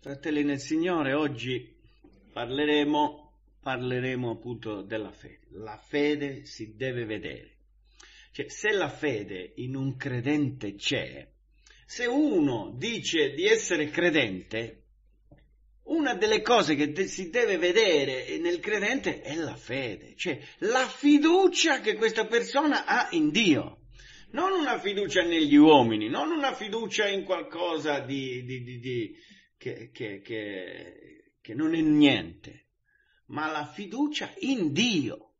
Fratelli nel Signore, oggi parleremo, parleremo appunto della fede. La fede si deve vedere. Cioè, se la fede in un credente c'è, se uno dice di essere credente, una delle cose che de- si deve vedere nel credente è la fede, cioè la fiducia che questa persona ha in Dio. Non una fiducia negli uomini, non una fiducia in qualcosa di, di, di, che, che, che, che non è niente, ma la fiducia in Dio,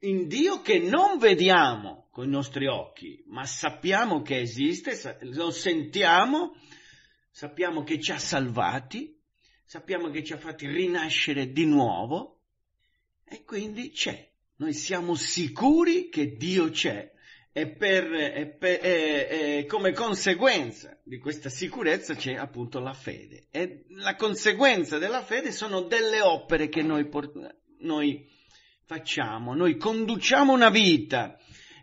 in Dio che non vediamo con i nostri occhi, ma sappiamo che esiste, lo sentiamo, sappiamo che ci ha salvati, sappiamo che ci ha fatti rinascere di nuovo e quindi c'è. Noi siamo sicuri che Dio c'è e, per, e, per, e, e, come conseguenza di questa sicurezza c'è appunto la fede. E la conseguenza della fede sono delle opere che noi, por- noi facciamo, noi conduciamo una vita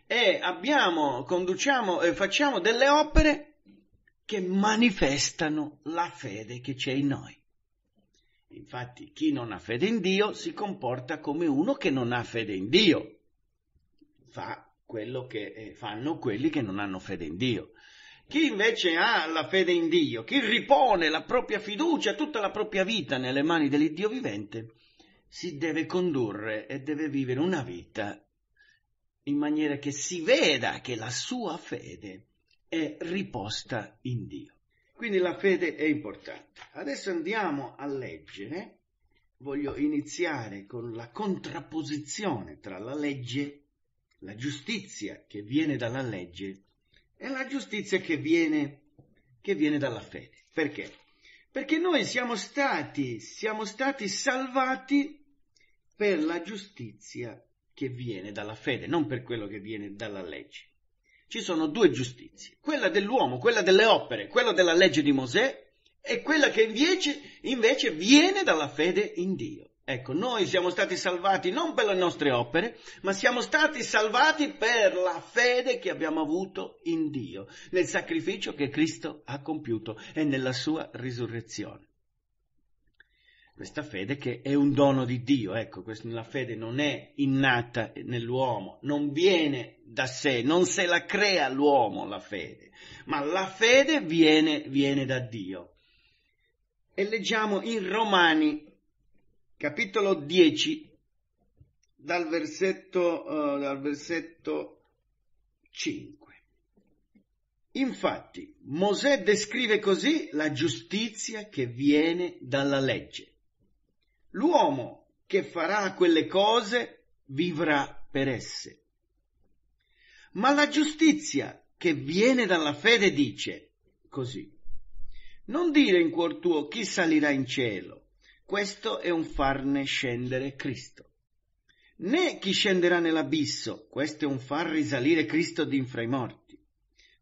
e abbiamo, conduciamo e facciamo delle opere che manifestano la fede che c'è in noi. Infatti chi non ha fede in Dio si comporta come uno che non ha fede in Dio, fa quello che eh, fanno quelli che non hanno fede in Dio. Chi invece ha la fede in Dio, chi ripone la propria fiducia, tutta la propria vita nelle mani dell'Iddio vivente, si deve condurre e deve vivere una vita in maniera che si veda che la sua fede è riposta in Dio. Quindi la fede è importante. Adesso andiamo a leggere, voglio iniziare con la contrapposizione tra la legge la giustizia che viene dalla legge e la giustizia che viene, che viene dalla fede. Perché? Perché noi siamo stati, siamo stati salvati per la giustizia che viene dalla fede, non per quello che viene dalla legge. Ci sono due giustizie, quella dell'uomo, quella delle opere, quella della legge di Mosè e quella che invece, invece viene dalla fede in Dio. Ecco, noi siamo stati salvati non per le nostre opere, ma siamo stati salvati per la fede che abbiamo avuto in Dio, nel sacrificio che Cristo ha compiuto e nella sua risurrezione. Questa fede che è un dono di Dio, ecco, questa, la fede non è innata nell'uomo, non viene da sé, non se la crea l'uomo la fede, ma la fede viene, viene da Dio. E leggiamo in Romani capitolo 10, dal versetto, uh, dal versetto 5. Infatti, Mosè descrive così la giustizia che viene dalla legge. L'uomo che farà quelle cose vivrà per esse. Ma la giustizia che viene dalla fede dice così. Non dire in cuor tuo chi salirà in cielo, questo è un farne scendere Cristo. Né chi scenderà nell'abisso, questo è un far risalire Cristo d'infra i morti.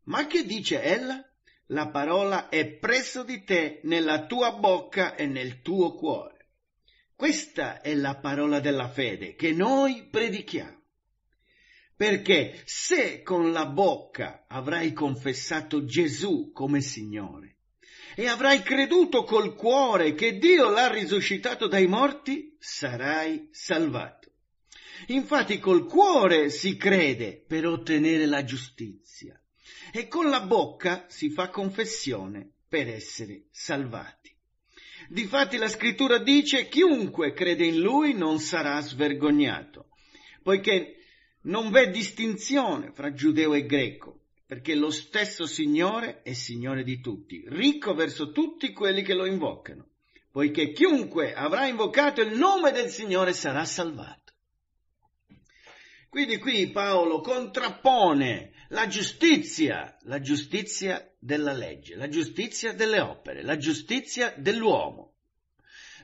Ma che dice ella? La parola è presso di te, nella tua bocca e nel tuo cuore. Questa è la parola della fede che noi predichiamo. Perché se con la bocca avrai confessato Gesù come Signore e avrai creduto col cuore che Dio l'ha risuscitato dai morti, sarai salvato. Infatti col cuore si crede per ottenere la giustizia e con la bocca si fa confessione per essere salvati. Difatti la scrittura dice chiunque crede in lui non sarà svergognato, poiché non v'è distinzione fra giudeo e greco, perché lo stesso Signore è Signore di tutti, ricco verso tutti quelli che lo invocano, poiché chiunque avrà invocato il nome del Signore sarà salvato. Quindi qui Paolo contrappone la giustizia, la giustizia della legge, la giustizia delle opere, la giustizia dell'uomo.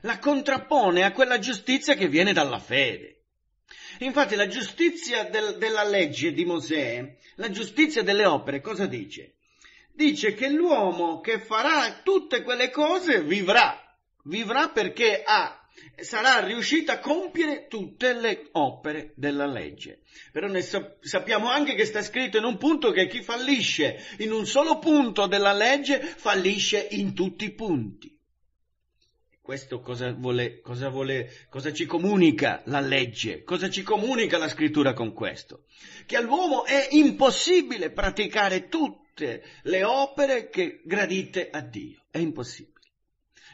La contrappone a quella giustizia che viene dalla fede. Infatti la giustizia del, della legge di Mosè, la giustizia delle opere, cosa dice? Dice che l'uomo che farà tutte quelle cose vivrà, vivrà perché ha sarà riuscito a compiere tutte le opere della legge. Però ne sappiamo anche che sta scritto in un punto che chi fallisce in un solo punto della legge fallisce in tutti i punti. Questo cosa, vuole, cosa, vuole, cosa ci comunica la legge? Cosa ci comunica la scrittura con questo? Che all'uomo è impossibile praticare tutte le opere che gradite a Dio. È impossibile.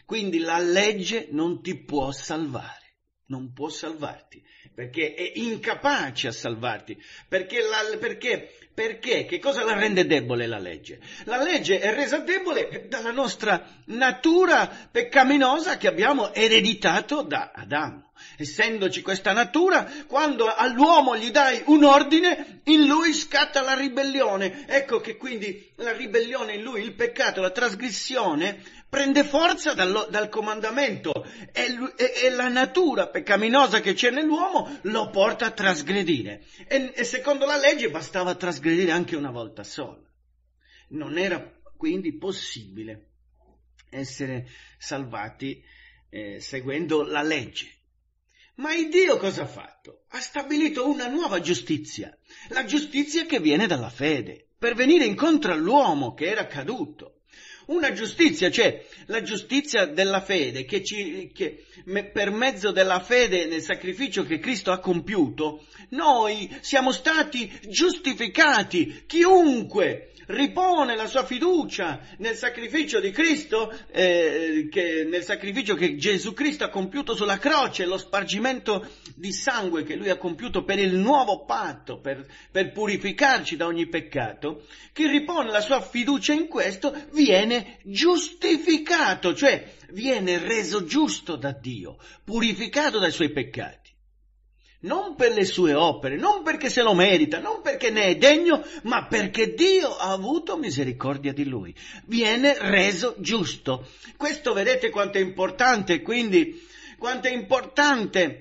Quindi la legge non ti può salvare non può salvarti, perché è incapace a salvarti, perché, la, perché perché? Che cosa la rende debole la legge? La legge è resa debole dalla nostra natura peccaminosa che abbiamo ereditato da Adamo. Essendoci questa natura, quando all'uomo gli dai un ordine, in lui scatta la ribellione. Ecco che quindi la ribellione in lui, il peccato, la trasgressione, prende forza dal, dal comandamento e, e, e, la natura peccaminosa che c'è nell'uomo lo porta a trasgredire. E, e secondo la legge bastava trasgredire anche una volta sola. Non era quindi possibile essere salvati eh, seguendo la legge. Ma il Dio cosa ha fatto? Ha stabilito una nuova giustizia, la giustizia che viene dalla fede, per venire incontro all'uomo che era caduto una giustizia, cioè la giustizia della fede che, ci, che per mezzo della fede nel sacrificio che Cristo ha compiuto, noi siamo stati giustificati, chiunque ripone la sua fiducia nel sacrificio di Cristo, eh, che, nel sacrificio che Gesù Cristo ha compiuto sulla croce, lo spargimento di sangue che lui ha compiuto per il nuovo patto, per, per purificarci da ogni peccato, chi ripone la sua fiducia in questo viene giustificato, cioè viene reso giusto da Dio, purificato dai suoi peccati non per le sue opere, non perché se lo merita, non perché ne è degno, ma perché Dio ha avuto misericordia di lui. Viene reso giusto. Questo vedete quanto è importante, quindi, quanto è importante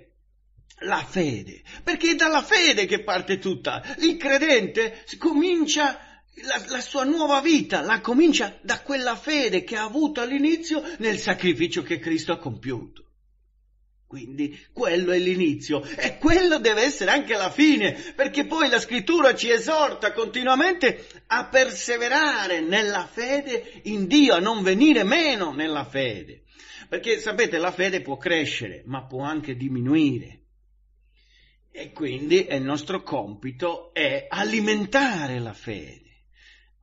la fede, perché è dalla fede che parte tutta. Il credente comincia la, la, sua nuova vita, la comincia da quella fede che ha avuto all'inizio nel sacrificio che Cristo ha compiuto. Quindi quello è l'inizio e quello deve essere anche la fine, perché poi la scrittura ci esorta continuamente a perseverare nella fede in Dio, a non venire meno nella fede. Perché sapete, la fede può crescere, ma può anche diminuire. E quindi il nostro compito è alimentare la fede,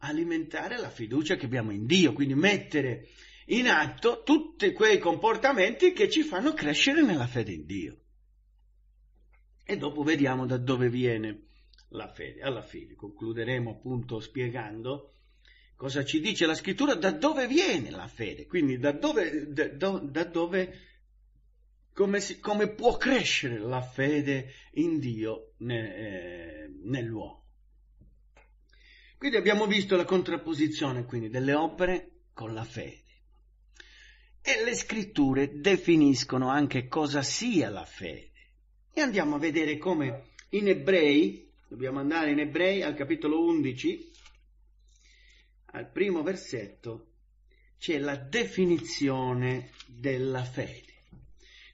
alimentare la fiducia che abbiamo in Dio, quindi mettere in atto tutti quei comportamenti che ci fanno crescere nella fede in Dio. E dopo vediamo da dove viene la fede. Alla fine concluderemo appunto spiegando cosa ci dice la scrittura, da dove viene la fede, quindi da dove, da, da, da dove come, si, come, può crescere la fede in Dio ne, eh, nell'uomo. Quindi abbiamo visto la contrapposizione quindi, delle opere con la fede e le scritture definiscono anche cosa sia la fede. E andiamo a vedere come in ebrei, dobbiamo andare in ebrei al capitolo 11, al primo versetto, c'è la definizione della fede.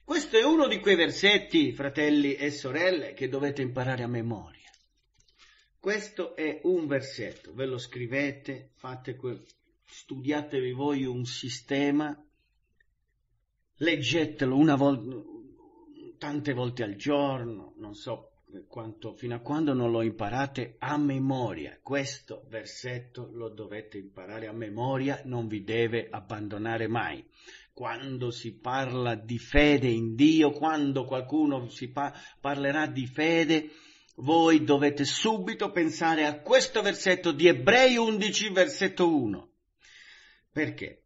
Questo è uno di quei versetti, fratelli e sorelle, che dovete imparare a memoria. Questo è un versetto, ve lo scrivete, fate que- studiatevi voi un sistema leggetelo una volta, tante volte al giorno, non so quanto, fino a quando non lo imparate a memoria. Questo versetto lo dovete imparare a memoria, non vi deve abbandonare mai. Quando si parla di fede in Dio, quando qualcuno si pa- parlerà di fede, voi dovete subito pensare a questo versetto di Ebrei 11, versetto 1. Perché?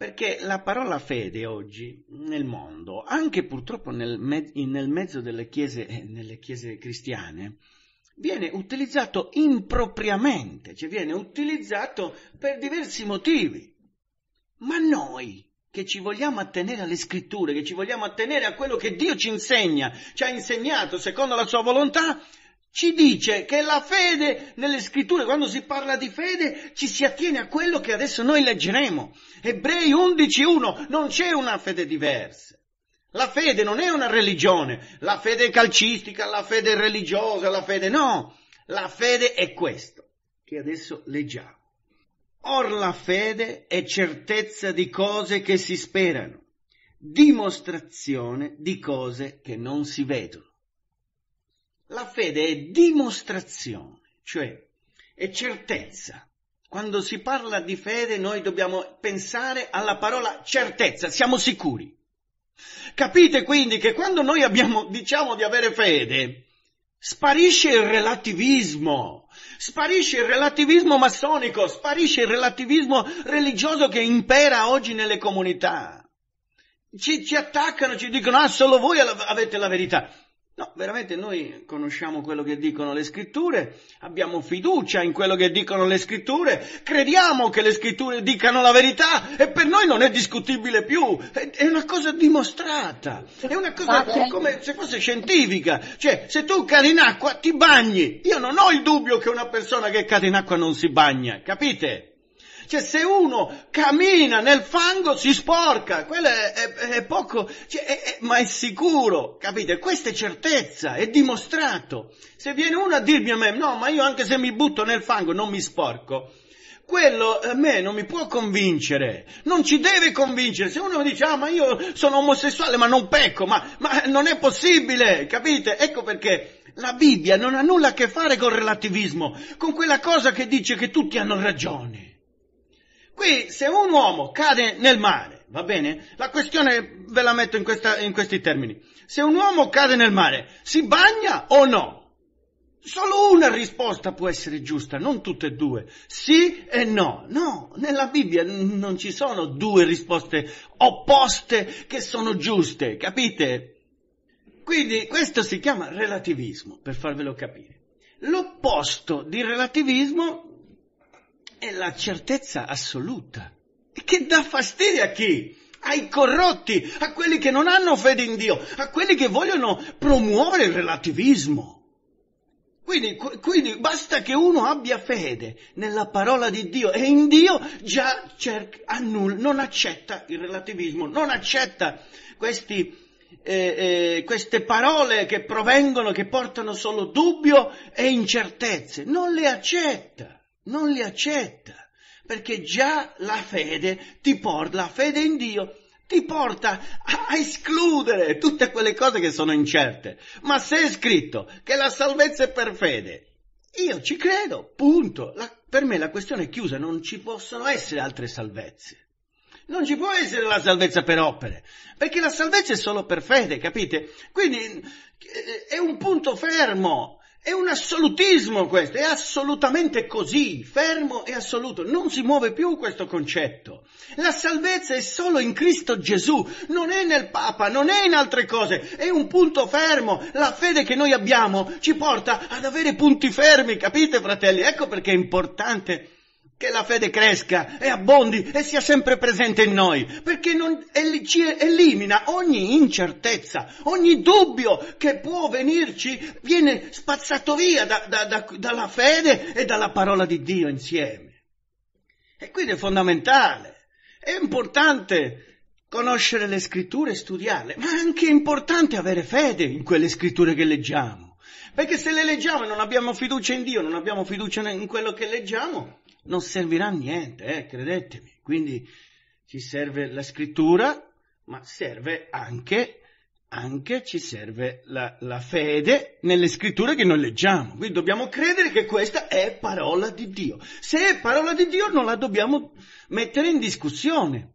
Perché la parola fede oggi nel mondo, anche purtroppo nel, me- nel mezzo delle chiese, eh, nelle chiese cristiane, viene utilizzato impropriamente, cioè viene utilizzato per diversi motivi. Ma noi che ci vogliamo attenere alle scritture, che ci vogliamo attenere a quello che Dio ci insegna, ci ha insegnato secondo la sua volontà, ci dice che la fede nelle scritture, quando si parla di fede, ci si attiene a quello che adesso noi leggeremo. Ebrei 11.1, non c'è una fede diversa. La fede non è una religione, la fede calcistica, la fede religiosa, la fede no. La fede è questo, che adesso leggiamo. Or la fede è certezza di cose che si sperano, dimostrazione di cose che non si vedono. La fede è dimostrazione, cioè è certezza. Quando si parla di fede noi dobbiamo pensare alla parola certezza, siamo sicuri. Capite quindi che quando noi abbiamo, diciamo di avere fede, sparisce il relativismo, sparisce il relativismo massonico, sparisce il relativismo religioso che impera oggi nelle comunità. Ci, ci attaccano, ci dicono, ah, solo voi avete la verità. No, veramente noi conosciamo quello che dicono le scritture, abbiamo fiducia in quello che dicono le scritture, crediamo che le scritture dicano la verità e per noi non è discutibile più, è, è una cosa dimostrata, è una cosa Vabbè. Eh. come se fosse scientifica, cioè se tu cadi in acqua ti bagni, io non ho il dubbio che una persona che cade in acqua non si bagna, capite? Cioè se uno cammina nel fango si sporca, quello è, è, è poco, cioè, è, ma è sicuro, capite? Questa è certezza, è dimostrato. Se viene uno a dirmi a me, no, ma io anche se mi butto nel fango non mi sporco, quello a eh, me non mi può convincere, non ci deve convincere. Se uno mi dice, ah, ma io sono omosessuale, ma non pecco, ma, ma non è possibile, capite? Ecco perché la Bibbia non ha nulla a che fare col relativismo, con quella cosa che dice che tutti hanno ragione. Qui se un uomo cade nel mare, va bene? La questione ve la metto in, questa, in questi termini. Se un uomo cade nel mare, si bagna o no? Solo una risposta può essere giusta, non tutte e due. Sì e no. No, nella Bibbia non ci sono due risposte opposte che sono giuste, capite? Quindi questo si chiama relativismo, per farvelo capire. L'opposto di relativismo è la certezza assoluta, che dà fastidio a chi? Ai corrotti, a quelli che non hanno fede in Dio, a quelli che vogliono promuovere il relativismo. Quindi, quindi, basta che uno abbia fede nella parola di Dio e in Dio già cerca, annulla, non accetta il relativismo, non accetta questi, eh, eh, queste parole che provengono, che portano solo dubbio e incertezze, non le accetta non li accetta, perché già la fede ti porta, la fede in Dio ti porta a escludere tutte quelle cose che sono incerte. Ma se è scritto che la salvezza è per fede, io ci credo, punto. La, per me la questione è chiusa, non ci possono essere altre salvezze. Non ci può essere la salvezza per opere, perché la salvezza è solo per fede, capite? Quindi eh, è un punto fermo, è un assolutismo questo, è assolutamente così, fermo e assoluto, non si muove più questo concetto. La salvezza è solo in Cristo Gesù, non è nel Papa, non è in altre cose, è un punto fermo. La fede che noi abbiamo ci porta ad avere punti fermi, capite fratelli? Ecco perché è importante che la fede cresca e abbondi e sia sempre presente in noi, perché non, ci elimina ogni incertezza, ogni dubbio che può venirci, viene spazzato via da, da, da, dalla fede e dalla parola di Dio insieme. E quindi è fondamentale, è importante conoscere le scritture e studiarle, ma è anche importante avere fede in quelle scritture che leggiamo. Perché se le leggiamo e non abbiamo fiducia in Dio, non abbiamo fiducia in quello che leggiamo, non servirà a niente, eh, credetemi. Quindi ci serve la scrittura, ma serve anche, anche ci serve la, la fede nelle scritture che noi leggiamo. Quindi dobbiamo credere che questa è parola di Dio. Se è parola di Dio non la dobbiamo mettere in discussione.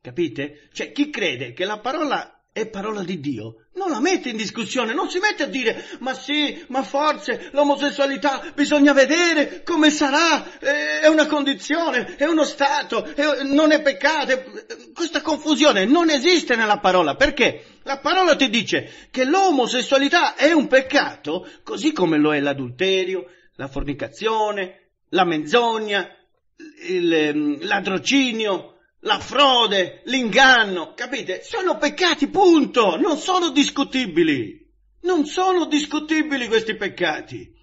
Capite? Cioè chi crede che la parola è parola di Dio, non la mette in discussione, non si mette a dire ma sì, ma forse l'omosessualità bisogna vedere come sarà, è una condizione, è uno stato, è, non è peccato. Questa confusione non esiste nella parola, perché la parola ti dice che l'omosessualità è un peccato, così come lo è l'adulterio, la fornicazione, la menzogna, il, ehm, l'adrocinio, la frode, l'inganno, capite? Sono peccati, punto, non sono discutibili. Non sono discutibili questi peccati.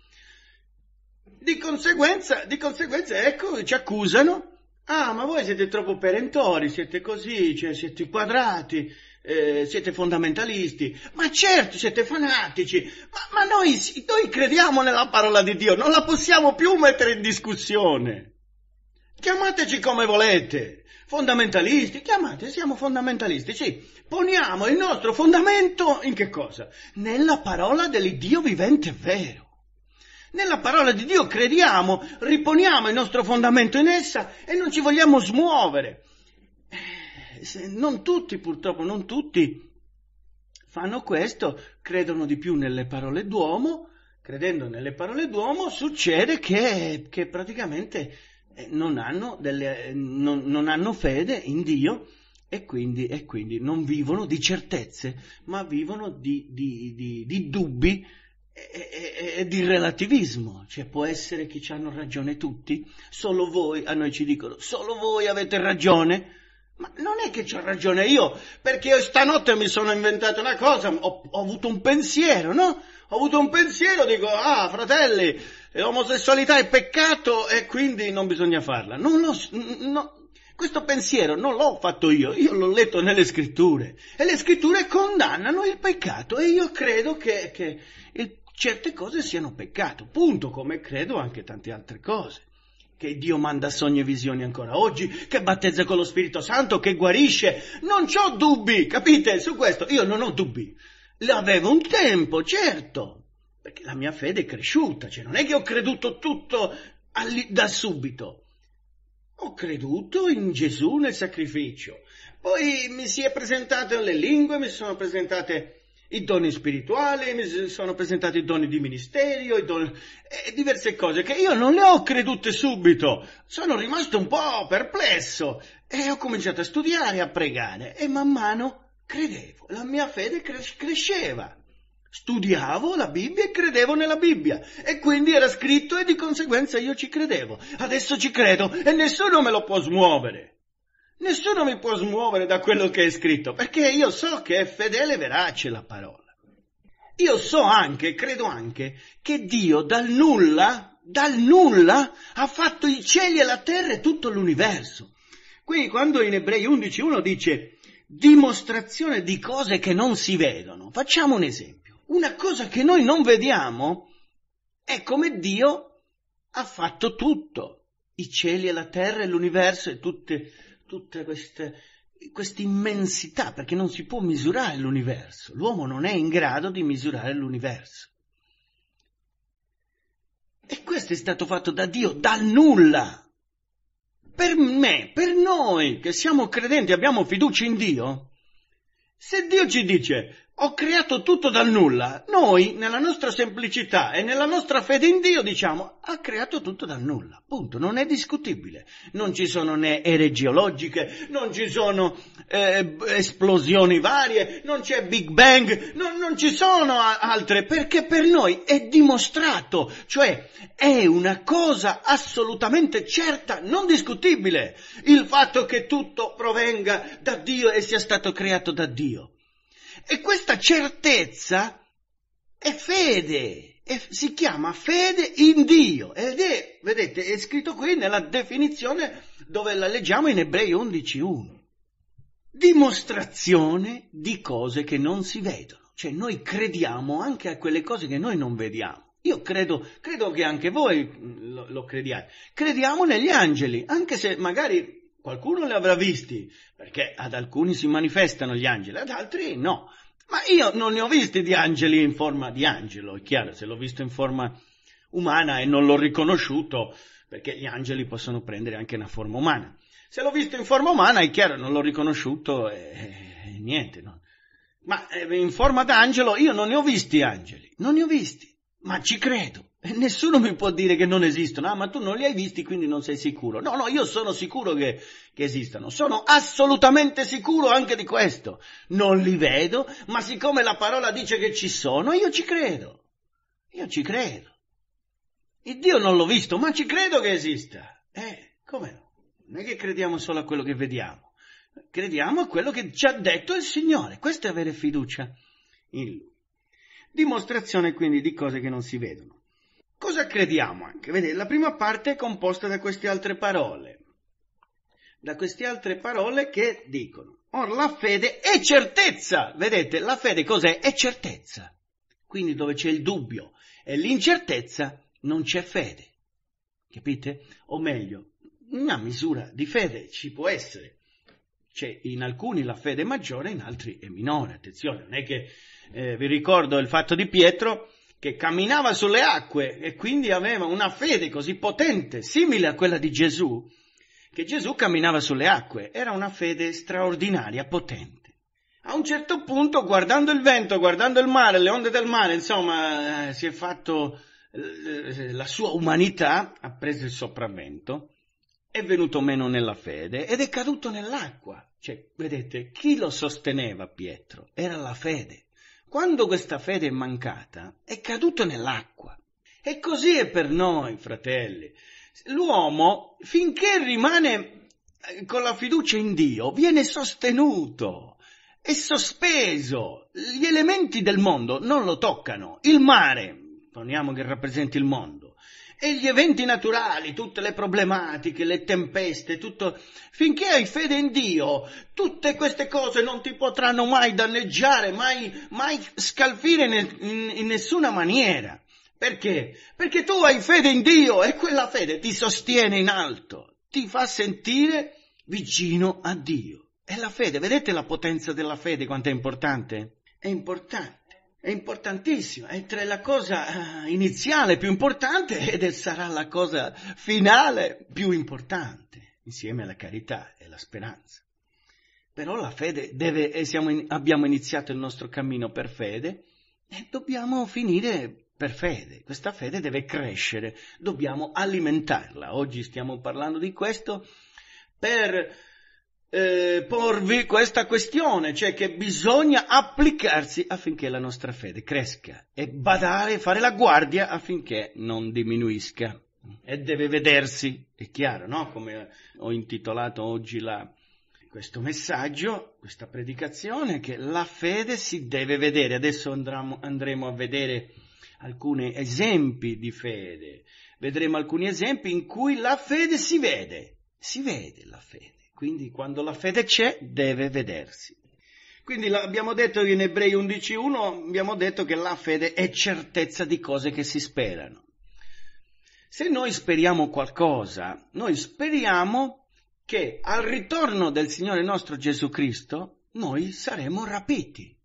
Di conseguenza, di conseguenza, ecco, ci accusano. Ah, ma voi siete troppo perentori, siete così, cioè, siete quadrati, eh, siete fondamentalisti. Ma certo, siete fanatici. Ma, ma noi, noi crediamo nella parola di Dio, non la possiamo più mettere in discussione. Chiamateci come volete fondamentalisti, chiamate, siamo fondamentalisti, sì, poniamo il nostro fondamento in che cosa? Nella parola dell'Iddio vivente vero. Nella parola di Dio crediamo, riponiamo il nostro fondamento in essa e non ci vogliamo smuovere. Eh, non tutti, purtroppo, non tutti fanno questo, credono di più nelle parole d'uomo, credendo nelle parole d'uomo succede che, che praticamente non hanno, delle, non, non hanno fede in Dio e quindi, e quindi, non vivono di certezze, ma vivono di, di, di, di dubbi e, e, e, di relativismo. Cioè può essere che ci hanno ragione tutti, solo voi, a noi ci dicono, solo voi avete ragione. Ma non è che ho ragione io, perché io stanotte mi sono inventato una cosa, ho, ho avuto un pensiero, no? ho avuto un pensiero, dico, ah, fratelli, l'omosessualità eh, è peccato e quindi non bisogna farla. Non lo, no, questo pensiero non l'ho fatto io, io l'ho letto nelle scritture e le scritture condannano il peccato e io credo che, che certe cose siano peccato, punto, come credo anche tante altre cose che Dio manda sogni e visioni ancora oggi, che battezza con lo Spirito Santo, che guarisce. Non ho dubbi, capite? Su questo io non ho dubbi l'avevo un tempo, certo, perché la mia fede è cresciuta, cioè non è che ho creduto tutto all- da subito. Ho creduto in Gesù nel sacrificio, poi mi si è presentato le lingue, mi sono presentate i doni spirituali, mi sono presentati i doni di ministerio, i doni, eh, diverse cose che io non le ho credute subito, sono rimasto un po' perplesso e ho cominciato a studiare, a pregare e man mano credevo, la mia fede cres- cresceva. Studiavo la Bibbia e credevo nella Bibbia e quindi era scritto e di conseguenza io ci credevo. Adesso ci credo e nessuno me lo può smuovere. Nessuno mi può smuovere da quello che è scritto perché io so che è fedele e verace la parola. Io so anche, credo anche, che Dio dal nulla, dal nulla ha fatto i cieli e la terra e tutto l'universo. Quindi quando in Ebrei 11.1 dice dimostrazione di cose che non si vedono. Facciamo un esempio. Una cosa che noi non vediamo è come Dio ha fatto tutto, i cieli e la terra e l'universo e tutte, tutte queste, questa immensità, perché non si può misurare l'universo, l'uomo non è in grado di misurare l'universo. E questo è stato fatto da Dio dal nulla per me, per noi che siamo credenti, e abbiamo fiducia in Dio, se Dio ci dice ho creato tutto dal nulla. Noi, nella nostra semplicità e nella nostra fede in Dio, diciamo, ha creato tutto dal nulla. Punto. Non è discutibile. Non ci sono né ere geologiche, non ci sono eh, esplosioni varie, non c'è Big Bang, non, non ci sono a- altre, perché per noi è dimostrato. Cioè, è una cosa assolutamente certa, non discutibile, il fatto che tutto provenga da Dio e sia stato creato da Dio. E questa certezza è fede, è, si chiama fede in Dio ed è, vedete, è scritto qui nella definizione dove la leggiamo in Ebrei 11.1. Dimostrazione di cose che non si vedono, cioè noi crediamo anche a quelle cose che noi non vediamo. Io credo, credo che anche voi lo, lo crediate. Crediamo negli angeli, anche se magari Qualcuno li avrà visti, perché ad alcuni si manifestano gli angeli, ad altri no. Ma io non ne ho visti di angeli in forma di angelo, è chiaro, se l'ho visto in forma umana e non l'ho riconosciuto, perché gli angeli possono prendere anche una forma umana. Se l'ho visto in forma umana, è chiaro, non l'ho riconosciuto e, e niente. No. Ma eh, in forma d'angelo io non ne ho visti angeli, non ne ho visti, ma ci credo. Nessuno mi può dire che non esistono. Ah, ma tu non li hai visti, quindi non sei sicuro. No, no, io sono sicuro che, che esistano. Sono assolutamente sicuro anche di questo. Non li vedo, ma siccome la parola dice che ci sono, io ci credo. Io ci credo. Il Dio non l'ho visto, ma ci credo che esista. Eh, come no? Non è che crediamo solo a quello che vediamo. Crediamo a quello che ci ha detto il Signore. Questo è avere fiducia in Lui. Dimostrazione quindi di cose che non si vedono. Cosa crediamo anche? Vedete, la prima parte è composta da queste altre parole, da queste altre parole che dicono, or la fede è certezza, vedete, la fede cos'è? È certezza. Quindi dove c'è il dubbio e l'incertezza non c'è fede, capite? O meglio, una misura di fede ci può essere. C'è in alcuni la fede è maggiore, in altri è minore, attenzione, non è che eh, vi ricordo il fatto di Pietro che camminava sulle acque e quindi aveva una fede così potente, simile a quella di Gesù, che Gesù camminava sulle acque, era una fede straordinaria, potente. A un certo punto, guardando il vento, guardando il mare, le onde del mare, insomma, eh, si è fatto, eh, la sua umanità ha preso il sopravvento, è venuto meno nella fede ed è caduto nell'acqua. Cioè, vedete, chi lo sosteneva Pietro? Era la fede. Quando questa fede è mancata, è caduto nell'acqua. E così è per noi, fratelli. L'uomo, finché rimane eh, con la fiducia in Dio, viene sostenuto, è sospeso. Gli elementi del mondo non lo toccano. Il mare, poniamo che rappresenti il mondo, e gli eventi naturali, tutte le problematiche, le tempeste, tutto. Finché hai fede in Dio, tutte queste cose non ti potranno mai danneggiare, mai, mai scalfire in, in, in nessuna maniera. Perché? Perché tu hai fede in Dio e quella fede ti sostiene in alto, ti fa sentire vicino a Dio. È la fede, vedete la potenza della fede quanto è importante? È importante è importantissima, è tra la cosa eh, iniziale più importante ed sarà la cosa finale più importante, insieme alla carità e alla speranza. Però la fede deve, in, abbiamo iniziato il nostro cammino per fede e dobbiamo finire per fede. Questa fede deve crescere, dobbiamo alimentarla. Oggi stiamo parlando di questo per eh, porvi questa questione, cioè che bisogna applicarsi affinché la nostra fede cresca e badare, fare la guardia affinché non diminuisca. E deve vedersi, è chiaro, no? Come ho intitolato oggi la, questo messaggio, questa predicazione, che la fede si deve vedere. Adesso andremo, andremo a vedere alcuni esempi di fede, vedremo alcuni esempi in cui la fede si vede, si vede la fede. Quindi quando la fede c'è, deve vedersi. Quindi abbiamo detto in Ebrei 11.1, abbiamo detto che la fede è certezza di cose che si sperano. Se noi speriamo qualcosa, noi speriamo che al ritorno del Signore nostro Gesù Cristo noi saremo rapiti.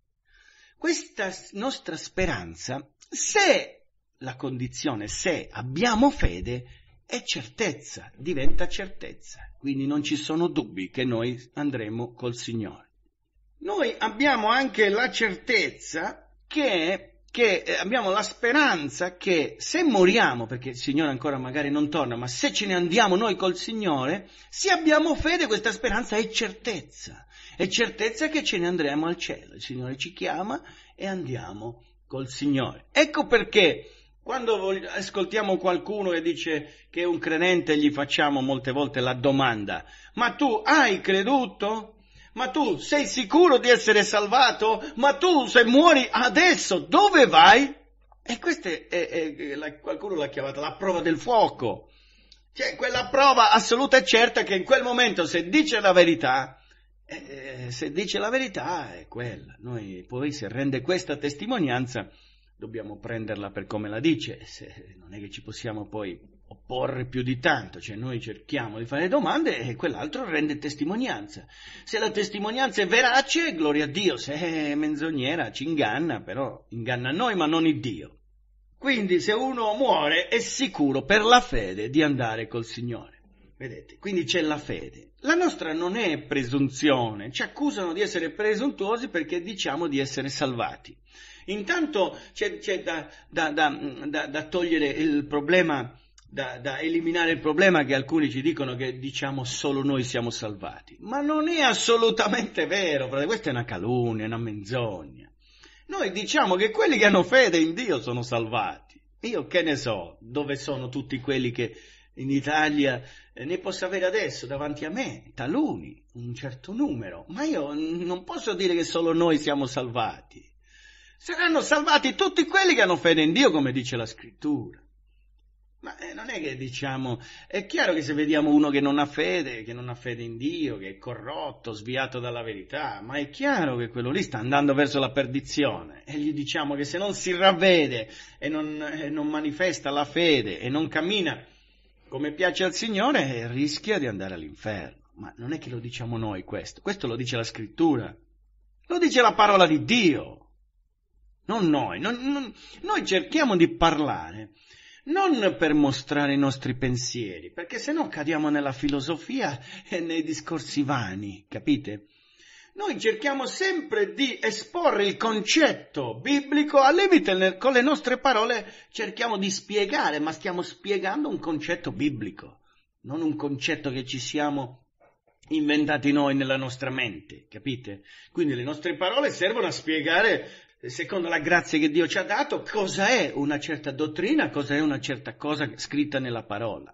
Questa nostra speranza, se la condizione, se abbiamo fede, è certezza, diventa certezza. Quindi non ci sono dubbi che noi andremo col Signore. Noi abbiamo anche la certezza che che eh, abbiamo la speranza che se moriamo, perché il Signore ancora magari non torna, ma se ce ne andiamo noi col Signore, se abbiamo fede questa speranza è certezza, è certezza che ce ne andremo al cielo, il Signore ci chiama e andiamo col Signore. Ecco perché quando ascoltiamo qualcuno che dice che è un credente, gli facciamo molte volte la domanda, ma tu hai creduto? Ma tu sei sicuro di essere salvato? Ma tu se muori adesso dove vai? E questa è, è, è la, qualcuno l'ha chiamata la prova del fuoco. Cioè quella prova assoluta e certa che in quel momento se dice la verità, eh, eh se dice la verità è quella. Noi poi si rende questa testimonianza dobbiamo prenderla per come la dice, se non è che ci possiamo poi opporre più di tanto, cioè noi cerchiamo di fare domande e quell'altro rende testimonianza. Se la testimonianza è verace, gloria a Dio, se è menzognera ci inganna, però inganna noi ma non il Dio. Quindi se uno muore è sicuro per la fede di andare col Signore. Vedete, quindi c'è la fede. La nostra non è presunzione, ci accusano di essere presuntuosi perché diciamo di essere salvati. Intanto c'è, c'è da, da, da, da, togliere il problema, da, eliminare il problema che alcuni ci dicono che diciamo solo noi siamo salvati. Ma non è assolutamente vero, frate, questa è una calunnia, una menzogna. Noi diciamo che quelli che hanno fede in Dio sono salvati. Io che ne so dove sono tutti quelli che in Italia eh, ne posso avere adesso davanti a me taluni, un certo numero, ma io non posso dire che solo noi siamo salvati saranno salvati tutti quelli che hanno fede in Dio, come dice la scrittura. Ma eh, non è che diciamo, è chiaro che se vediamo uno che non ha fede, che non ha fede in Dio, che è corrotto, sviato dalla verità, ma è chiaro che quello lì sta andando verso la perdizione e gli diciamo che se non si ravvede e non, e non manifesta la fede e non cammina come piace al Signore, rischia di andare all'inferno. Ma non è che lo diciamo noi questo, questo lo dice la scrittura, lo dice la parola di Dio non noi. Non, non, noi cerchiamo di parlare non per mostrare i nostri pensieri, perché se no cadiamo nella filosofia e nei discorsi vani, capite? Noi cerchiamo sempre di esporre il concetto biblico, al limite con le nostre parole cerchiamo di spiegare, ma stiamo spiegando un concetto biblico, non un concetto che ci siamo inventati noi nella nostra mente, capite? Quindi le nostre parole servono a spiegare secondo la grazia che Dio ci ha dato, cosa è una certa dottrina, cosa è una certa cosa scritta nella parola.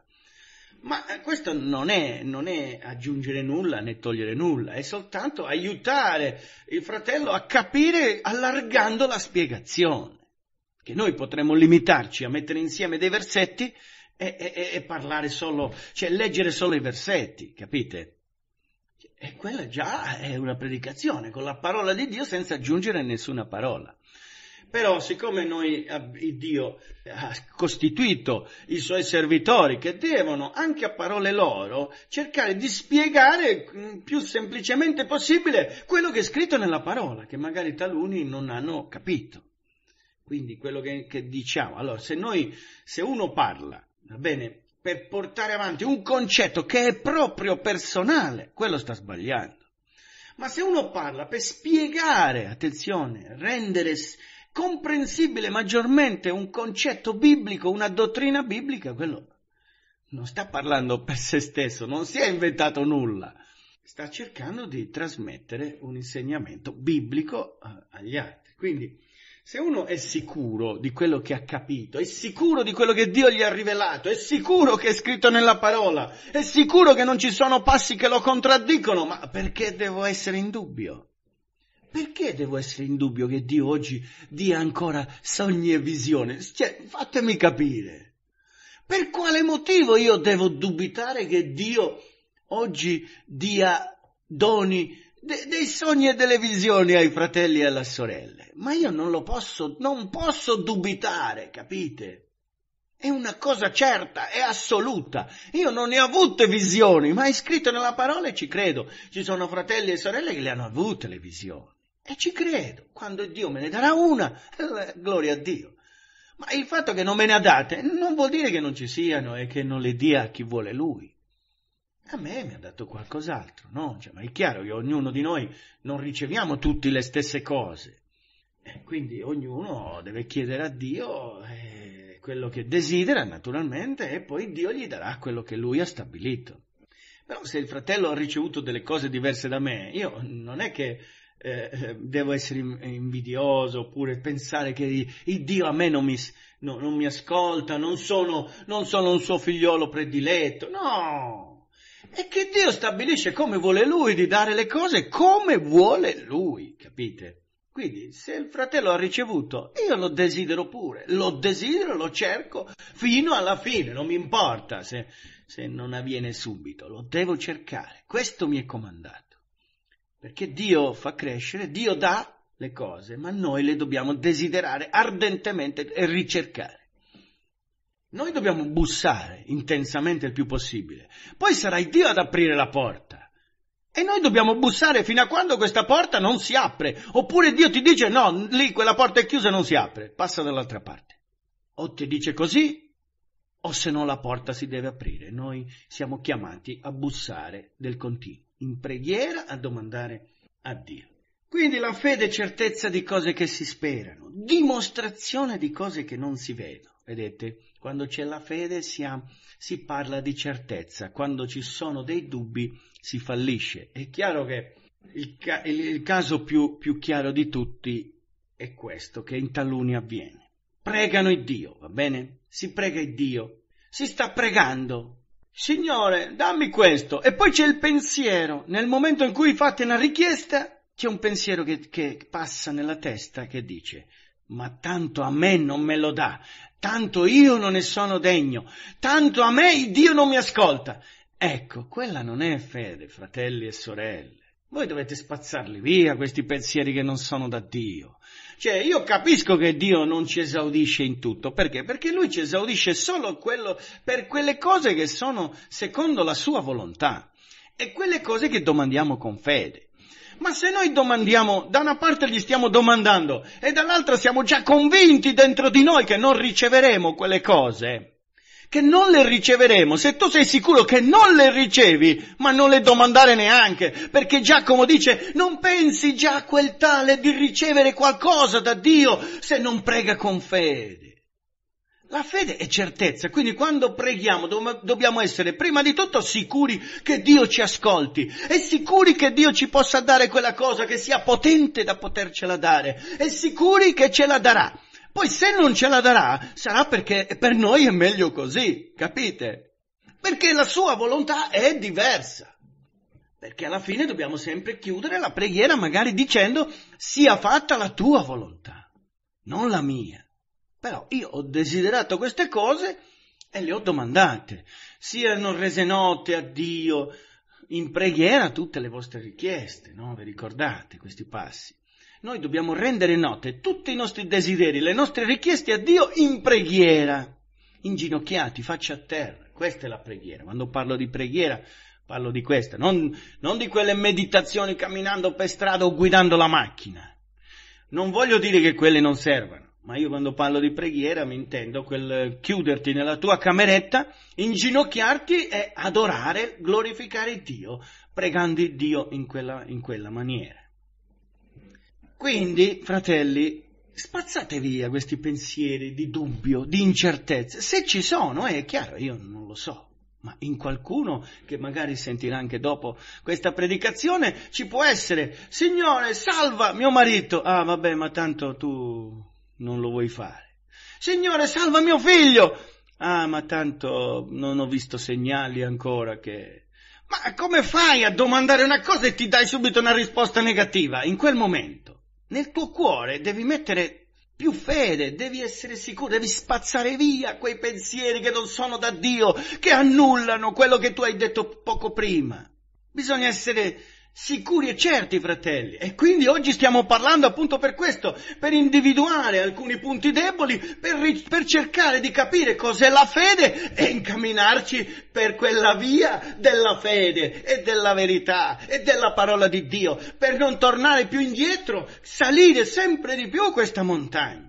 Ma eh, questo non è, non è aggiungere nulla né togliere nulla, è soltanto aiutare il fratello a capire allargando la spiegazione. Che noi potremmo limitarci a mettere insieme dei versetti e, e, e parlare solo, cioè leggere solo i versetti, capite? E quella già è una predicazione con la parola di Dio senza aggiungere nessuna parola. Però siccome noi, Dio ha costituito i suoi servitori che devono, anche a parole loro, cercare di spiegare mm, più semplicemente possibile quello che è scritto nella parola, che magari taluni non hanno capito. Quindi quello che, che diciamo, allora se noi, se uno parla, va bene, per portare avanti un concetto che è proprio personale, quello sta sbagliando. Ma se uno parla per spiegare, attenzione, rendere comprensibile maggiormente un concetto biblico, una dottrina biblica, quello non sta parlando per se stesso, non si è inventato nulla, sta cercando di trasmettere un insegnamento biblico eh, agli altri. Quindi se uno è sicuro di quello che ha capito, è sicuro di quello che Dio gli ha rivelato, è sicuro che è scritto nella parola, è sicuro che non ci sono passi che lo contraddicono, ma perché devo essere in dubbio? Perché devo essere in dubbio che Dio oggi dia ancora sogni e visione? Cioè, fatemi capire. Per quale motivo io devo dubitare che Dio oggi dia doni de- dei sogni e delle visioni ai fratelli e alle sorelle? ma io non lo posso, non posso dubitare, capite? È una cosa certa, è assoluta. Io non ne ho avute visioni, ma è scritto nella parola e ci credo. Ci sono fratelli e sorelle che le hanno avute le visioni. E ci credo. Quando Dio me ne darà una, eh, gloria a Dio. Ma il fatto che non me ne ha date non vuol dire che non ci siano e che non le dia a chi vuole lui. A me mi ha dato qualcos'altro, no? Cioè, ma è chiaro che ognuno di noi non riceviamo tutte le stesse cose. Quindi ognuno deve chiedere a Dio eh, quello che desidera naturalmente e poi Dio gli darà quello che lui ha stabilito. Però se il fratello ha ricevuto delle cose diverse da me, io non è che eh, devo essere invidioso oppure pensare che il Dio a me non mi, no, non mi ascolta, non sono, non sono un suo figliolo prediletto. No! È che Dio stabilisce come vuole lui di dare le cose come vuole lui, capite? Quindi se il fratello ha ricevuto, io lo desidero pure, lo desidero, lo cerco fino alla fine, non mi importa se, se non avviene subito, lo devo cercare, questo mi è comandato. Perché Dio fa crescere, Dio dà le cose, ma noi le dobbiamo desiderare ardentemente e ricercare. Noi dobbiamo bussare intensamente il più possibile, poi sarai Dio ad aprire la porta. E noi dobbiamo bussare fino a quando questa porta non si apre. Oppure Dio ti dice no, lì quella porta è chiusa e non si apre, passa dall'altra parte. O ti dice così, o se no la porta si deve aprire. Noi siamo chiamati a bussare del continuo, in preghiera a domandare a Dio. Quindi la fede è certezza di cose che si sperano, dimostrazione di cose che non si vedono. Vedete, quando c'è la fede si ha si parla di certezza, quando ci sono dei dubbi si fallisce. È chiaro che il, ca- il caso più, più chiaro di tutti è questo che in taluni avviene. Pregano il Dio, va bene? Si prega il Dio, si sta pregando. Signore, dammi questo. E poi c'è il pensiero. Nel momento in cui fate una richiesta, c'è un pensiero che, che passa nella testa che dice, ma tanto a me non me lo dà, tanto io non ne sono degno, tanto a me Dio non mi ascolta. Ecco, quella non è fede, fratelli e sorelle. Voi dovete spazzarli via questi pensieri che non sono da Dio. Cioè, io capisco che Dio non ci esaudisce in tutto, perché? Perché Lui ci esaudisce solo quello, per quelle cose che sono secondo la Sua volontà e quelle cose che domandiamo con fede. Ma se noi domandiamo, da una parte gli stiamo domandando e dall'altra siamo già convinti dentro di noi che non riceveremo quelle cose, che non le riceveremo, se tu sei sicuro che non le ricevi, ma non le domandare neanche, perché Giacomo dice, non pensi già a quel tale di ricevere qualcosa da Dio se non prega con fede. La fede è certezza, quindi quando preghiamo do- dobbiamo essere prima di tutto sicuri che Dio ci ascolti e sicuri che Dio ci possa dare quella cosa che sia potente da potercela dare e sicuri che ce la darà. Poi se non ce la darà sarà perché per noi è meglio così, capite? Perché la sua volontà è diversa. Perché alla fine dobbiamo sempre chiudere la preghiera magari dicendo sia fatta la tua volontà, non la mia. Però io ho desiderato queste cose e le ho domandate. Siano rese note a Dio in preghiera tutte le vostre richieste, no? Vi ricordate questi passi? Noi dobbiamo rendere note tutti i nostri desideri, le nostre richieste a Dio in preghiera, inginocchiati, faccia a terra. Questa è la preghiera. Quando parlo di preghiera parlo di questa, non, non di quelle meditazioni camminando per strada o guidando la macchina. Non voglio dire che quelle non servano ma io quando parlo di preghiera mi intendo quel chiuderti nella tua cameretta, inginocchiarti e adorare, glorificare Dio, pregando Dio in quella, in quella maniera. Quindi, fratelli, spazzate via questi pensieri di dubbio, di incertezza. Se ci sono, è chiaro, io non lo so, ma in qualcuno che magari sentirà anche dopo questa predicazione ci può essere, Signore, salva mio marito. Ah, vabbè, ma tanto tu non lo vuoi fare. Signore, salva mio figlio! Ah, ma tanto non ho visto segnali ancora che... Ma come fai a domandare una cosa e ti dai subito una risposta negativa? In quel momento, nel tuo cuore devi mettere più fede, devi essere sicuro, devi spazzare via quei pensieri che non sono da Dio, che annullano quello che tu hai detto poco prima. Bisogna essere sicuri e certi, fratelli. E quindi oggi stiamo parlando appunto per questo, per individuare alcuni punti deboli, per, ric- per, cercare di capire cos'è la fede e incamminarci per quella via della fede e della verità e della parola di Dio, per non tornare più indietro, salire sempre di più questa montagna.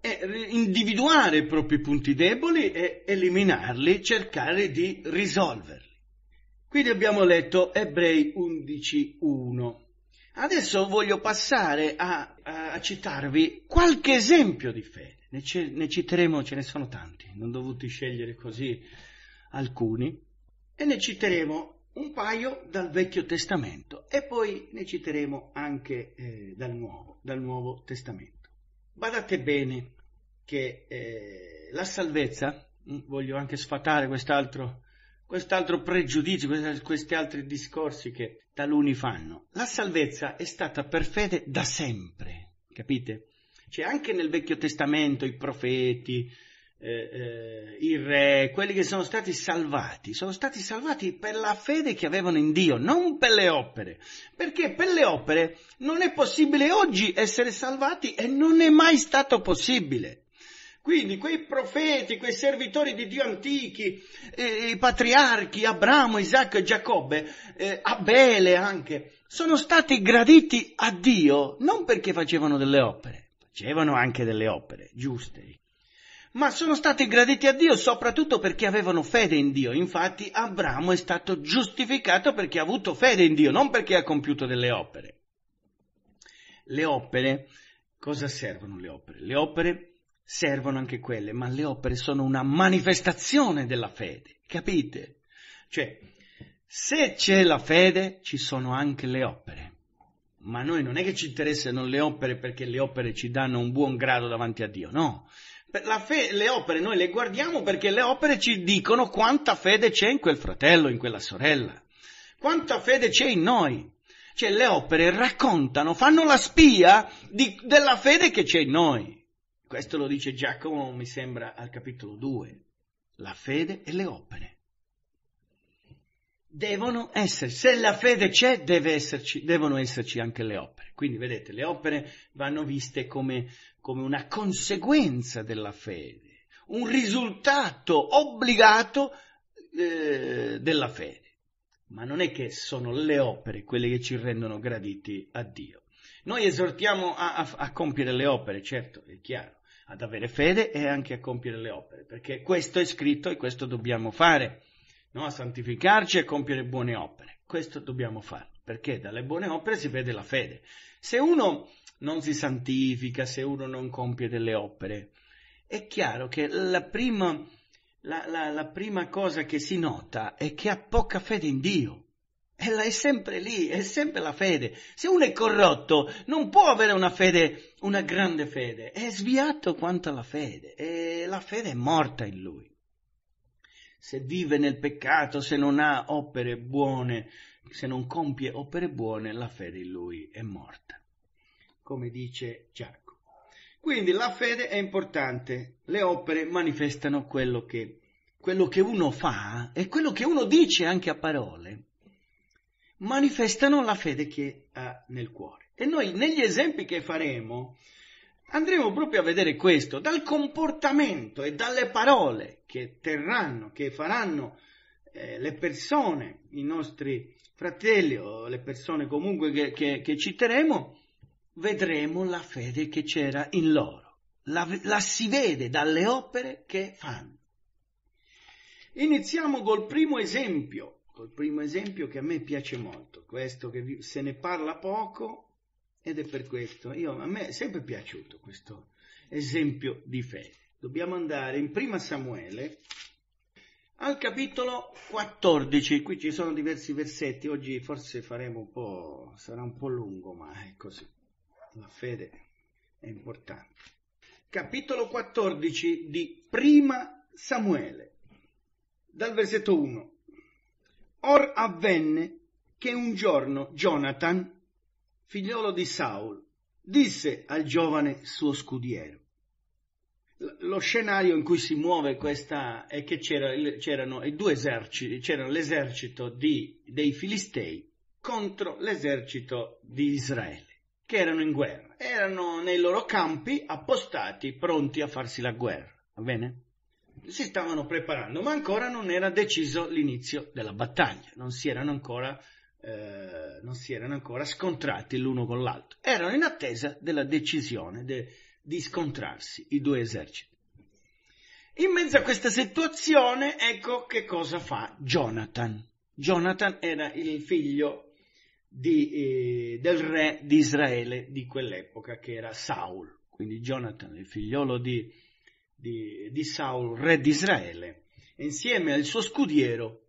E individuare i propri punti deboli e eliminarli, cercare di risolverli. Quindi abbiamo letto Ebrei 11.1. Adesso voglio passare a, a, citarvi qualche esempio di fede. Ne, ce, ne citeremo, ce ne sono tanti, non ho dovuto scegliere così alcuni. E ne citeremo un paio dal Vecchio Testamento e poi ne citeremo anche eh, dal, Nuovo, dal, Nuovo, Testamento. Badate bene che eh, la salvezza, mm, voglio anche sfatare quest'altro quest'altro pregiudizio, questi altri discorsi che taluni fanno. La salvezza è stata per fede da sempre, capite? Cioè anche nel Vecchio Testamento i profeti, eh, eh, i re, quelli che sono stati salvati, sono stati salvati per la fede che avevano in Dio, non per le opere, perché per le opere non è possibile oggi essere salvati e non è mai stato possibile. Quindi quei profeti, quei servitori di Dio antichi, eh, i patriarchi, Abramo, Isacco e Giacobbe, eh, Abele anche, sono stati graditi a Dio non perché facevano delle opere, facevano anche delle opere giuste, ma sono stati graditi a Dio soprattutto perché avevano fede in Dio. Infatti Abramo è stato giustificato perché ha avuto fede in Dio, non perché ha compiuto delle opere. Le opere, cosa servono le opere? Le opere servono anche quelle, ma le opere sono una manifestazione della fede, capite? Cioè, se c'è la fede, ci sono anche le opere. Ma noi non è che ci interessano le opere perché le opere ci danno un buon grado davanti a Dio, no. Fe- le opere noi le guardiamo perché le opere ci dicono quanta fede c'è in quel fratello, in quella sorella, quanta fede c'è in noi. Cioè le opere raccontano, fanno la spia di, della fede che c'è in noi. Questo lo dice Giacomo, mi sembra, al capitolo 2, la fede e le opere. Devono esserci, se la fede c'è, esserci, devono esserci anche le opere. Quindi vedete, le opere vanno viste come, come una conseguenza della fede, un risultato obbligato eh, della fede. Ma non è che sono le opere quelle che ci rendono graditi a Dio. Noi esortiamo a, a, a compiere le opere, certo, è chiaro ad avere fede e anche a compiere le opere, perché questo è scritto e questo dobbiamo fare, no? a santificarci e a compiere buone opere. Questo dobbiamo fare, perché dalle buone opere si vede la fede. Se uno non si santifica, se uno non compie delle opere, è chiaro che la prima, la, la, la prima cosa che si nota è che ha poca fede in Dio. è sempre lì, è sempre la fede. Se uno è corrotto, non può avere una fede, una grande fede. È sviato quanto la fede, e la fede è morta in lui. Se vive nel peccato, se non ha opere buone, se non compie opere buone, la fede in lui è morta. Come dice Giacomo. Quindi la fede è importante, le opere manifestano quello che, quello che uno fa e quello che uno dice anche a parole manifestano la fede che ha nel cuore. E noi negli esempi che faremo andremo proprio a vedere questo, dal comportamento e dalle parole che terranno, che faranno eh, le persone, i nostri fratelli o le persone comunque che, che, che citeremo, vedremo la fede che c'era in loro. La, la si vede dalle opere che fanno. Iniziamo col primo esempio, il primo esempio che a me piace molto, questo che se ne parla poco ed è per questo, io, a me è sempre piaciuto questo esempio di fede. Dobbiamo andare in prima Samuele al capitolo 14, qui ci sono diversi versetti, oggi forse faremo un po', sarà un po' lungo, ma è così, la fede è importante. Capitolo 14 di prima Samuele, dal versetto 1. Or avvenne che un giorno Jonathan, figliolo di Saul, disse al giovane suo scudiero, lo scenario in cui si muove questa è che c'era, c'erano i due eserciti, c'era l'esercito di, dei Filistei contro l'esercito di Israele, che erano in guerra, erano nei loro campi appostati, pronti a farsi la guerra, va bene? si stavano preparando, ma ancora non era deciso l'inizio della battaglia, non si erano ancora, eh, non si erano ancora scontrati l'uno con l'altro, erano in attesa della decisione de, di scontrarsi i due eserciti. In mezzo a questa situazione, ecco che cosa fa Jonathan. Jonathan era il figlio di, eh, del re di Israele di quell'epoca, che era Saul. Quindi Jonathan, il figliolo di, di, di Saul, re di Israele, insieme al suo scudiero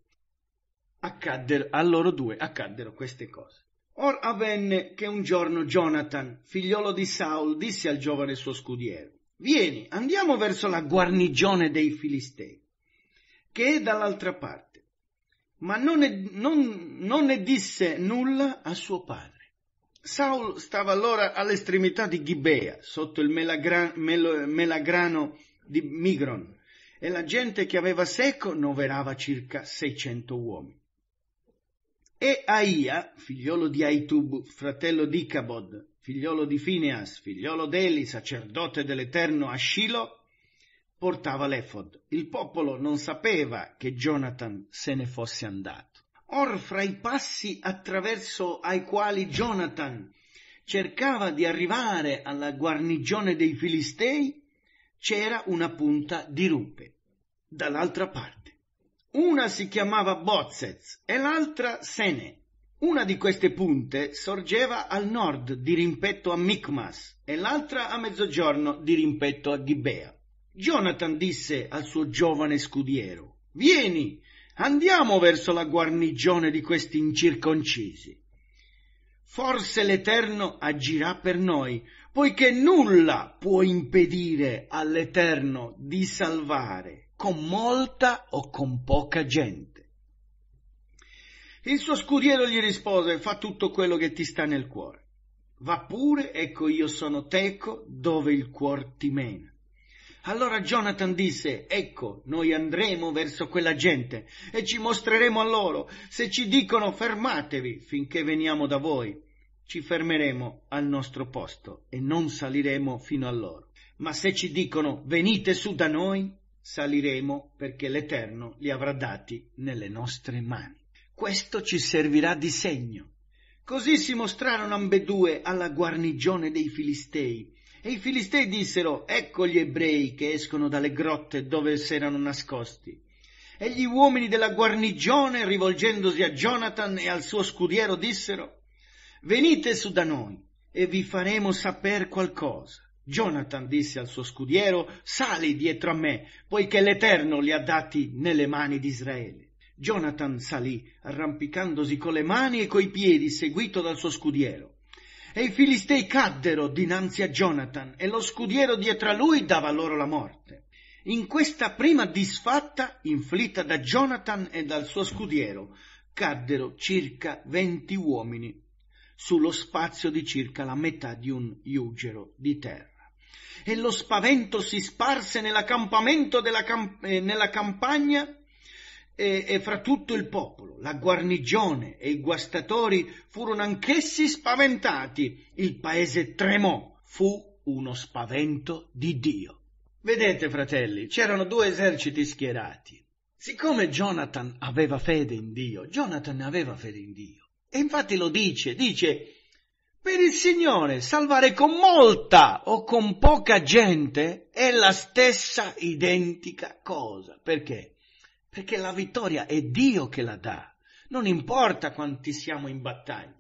accadde, a loro due accaddero queste cose. Or avvenne che un giorno Jonathan, figliolo di Saul, disse al giovane suo scudiero, vieni, andiamo verso la guarnigione dei Filistei, che è dall'altra parte. Ma non ne, non, non ne disse nulla a suo padre. Saul stava allora all'estremità di Gibea, sotto il melagra, mel, melagrano di Migron e la gente che aveva secco noverava circa 600 uomini. E Aia, figliolo di Aitub, fratello di Cabod, figliolo di Phineas, figliolo d'Eli, sacerdote dell'Eterno a portava l'Efod. Il popolo non sapeva che Jonathan se ne fosse andato. Or fra i passi attraverso ai quali Jonathan cercava di arrivare alla guarnigione dei Filistei, c'era una punta di rupe dall'altra parte. Una si chiamava Bozzez e l'altra Sene. Una di queste punte sorgeva al nord di rimpetto a Micmas e l'altra a mezzogiorno di rimpetto a Gibea. Jonathan disse al suo giovane scudiero: Vieni, andiamo verso la guarnigione di questi incirconcisi. Forse l'Eterno agirà per noi poiché nulla può impedire all'Eterno di salvare con molta o con poca gente. Il suo scudiero gli rispose, fa tutto quello che ti sta nel cuore. Va pure, ecco io sono teco dove il cuor ti mena. Allora Jonathan disse, ecco, noi andremo verso quella gente e ci mostreremo a loro, se ci dicono fermatevi finché veniamo da voi ci fermeremo al nostro posto e non saliremo fino a loro. Ma se ci dicono venite su da noi, saliremo perché l'Eterno li avrà dati nelle nostre mani. Questo ci servirà di segno. Così si mostrarono ambedue alla guarnigione dei Filistei. E i Filistei dissero, ecco gli ebrei che escono dalle grotte dove s'erano nascosti. E gli uomini della guarnigione, rivolgendosi a Jonathan e al suo scudiero, dissero, venite su da noi e vi faremo saper qualcosa. Jonathan disse al suo scudiero, sali dietro a me, poiché l'Eterno li ha dati nelle mani di Israele. Jonathan salì, arrampicandosi con le mani e coi piedi, seguito dal suo scudiero. E i filistei caddero dinanzi a Jonathan, e lo scudiero dietro a lui dava loro la morte. In questa prima disfatta, inflitta da Jonathan e dal suo scudiero, caddero circa venti uomini sullo spazio di circa la metà di un iugero di terra. E lo spavento si sparse nell'accampamento della camp- eh, nella campagna e, e fra tutto il popolo. La guarnigione e i guastatori furono anch'essi spaventati. Il paese tremò. Fu uno spavento di Dio. Vedete, fratelli, c'erano due eserciti schierati. Siccome Jonathan aveva fede in Dio, Jonathan aveva fede in Dio. E infatti lo dice, dice, per il Signore salvare con molta o con poca gente è la stessa identica cosa. Perché? Perché la vittoria è Dio che la dà, non importa quanti siamo in battaglia.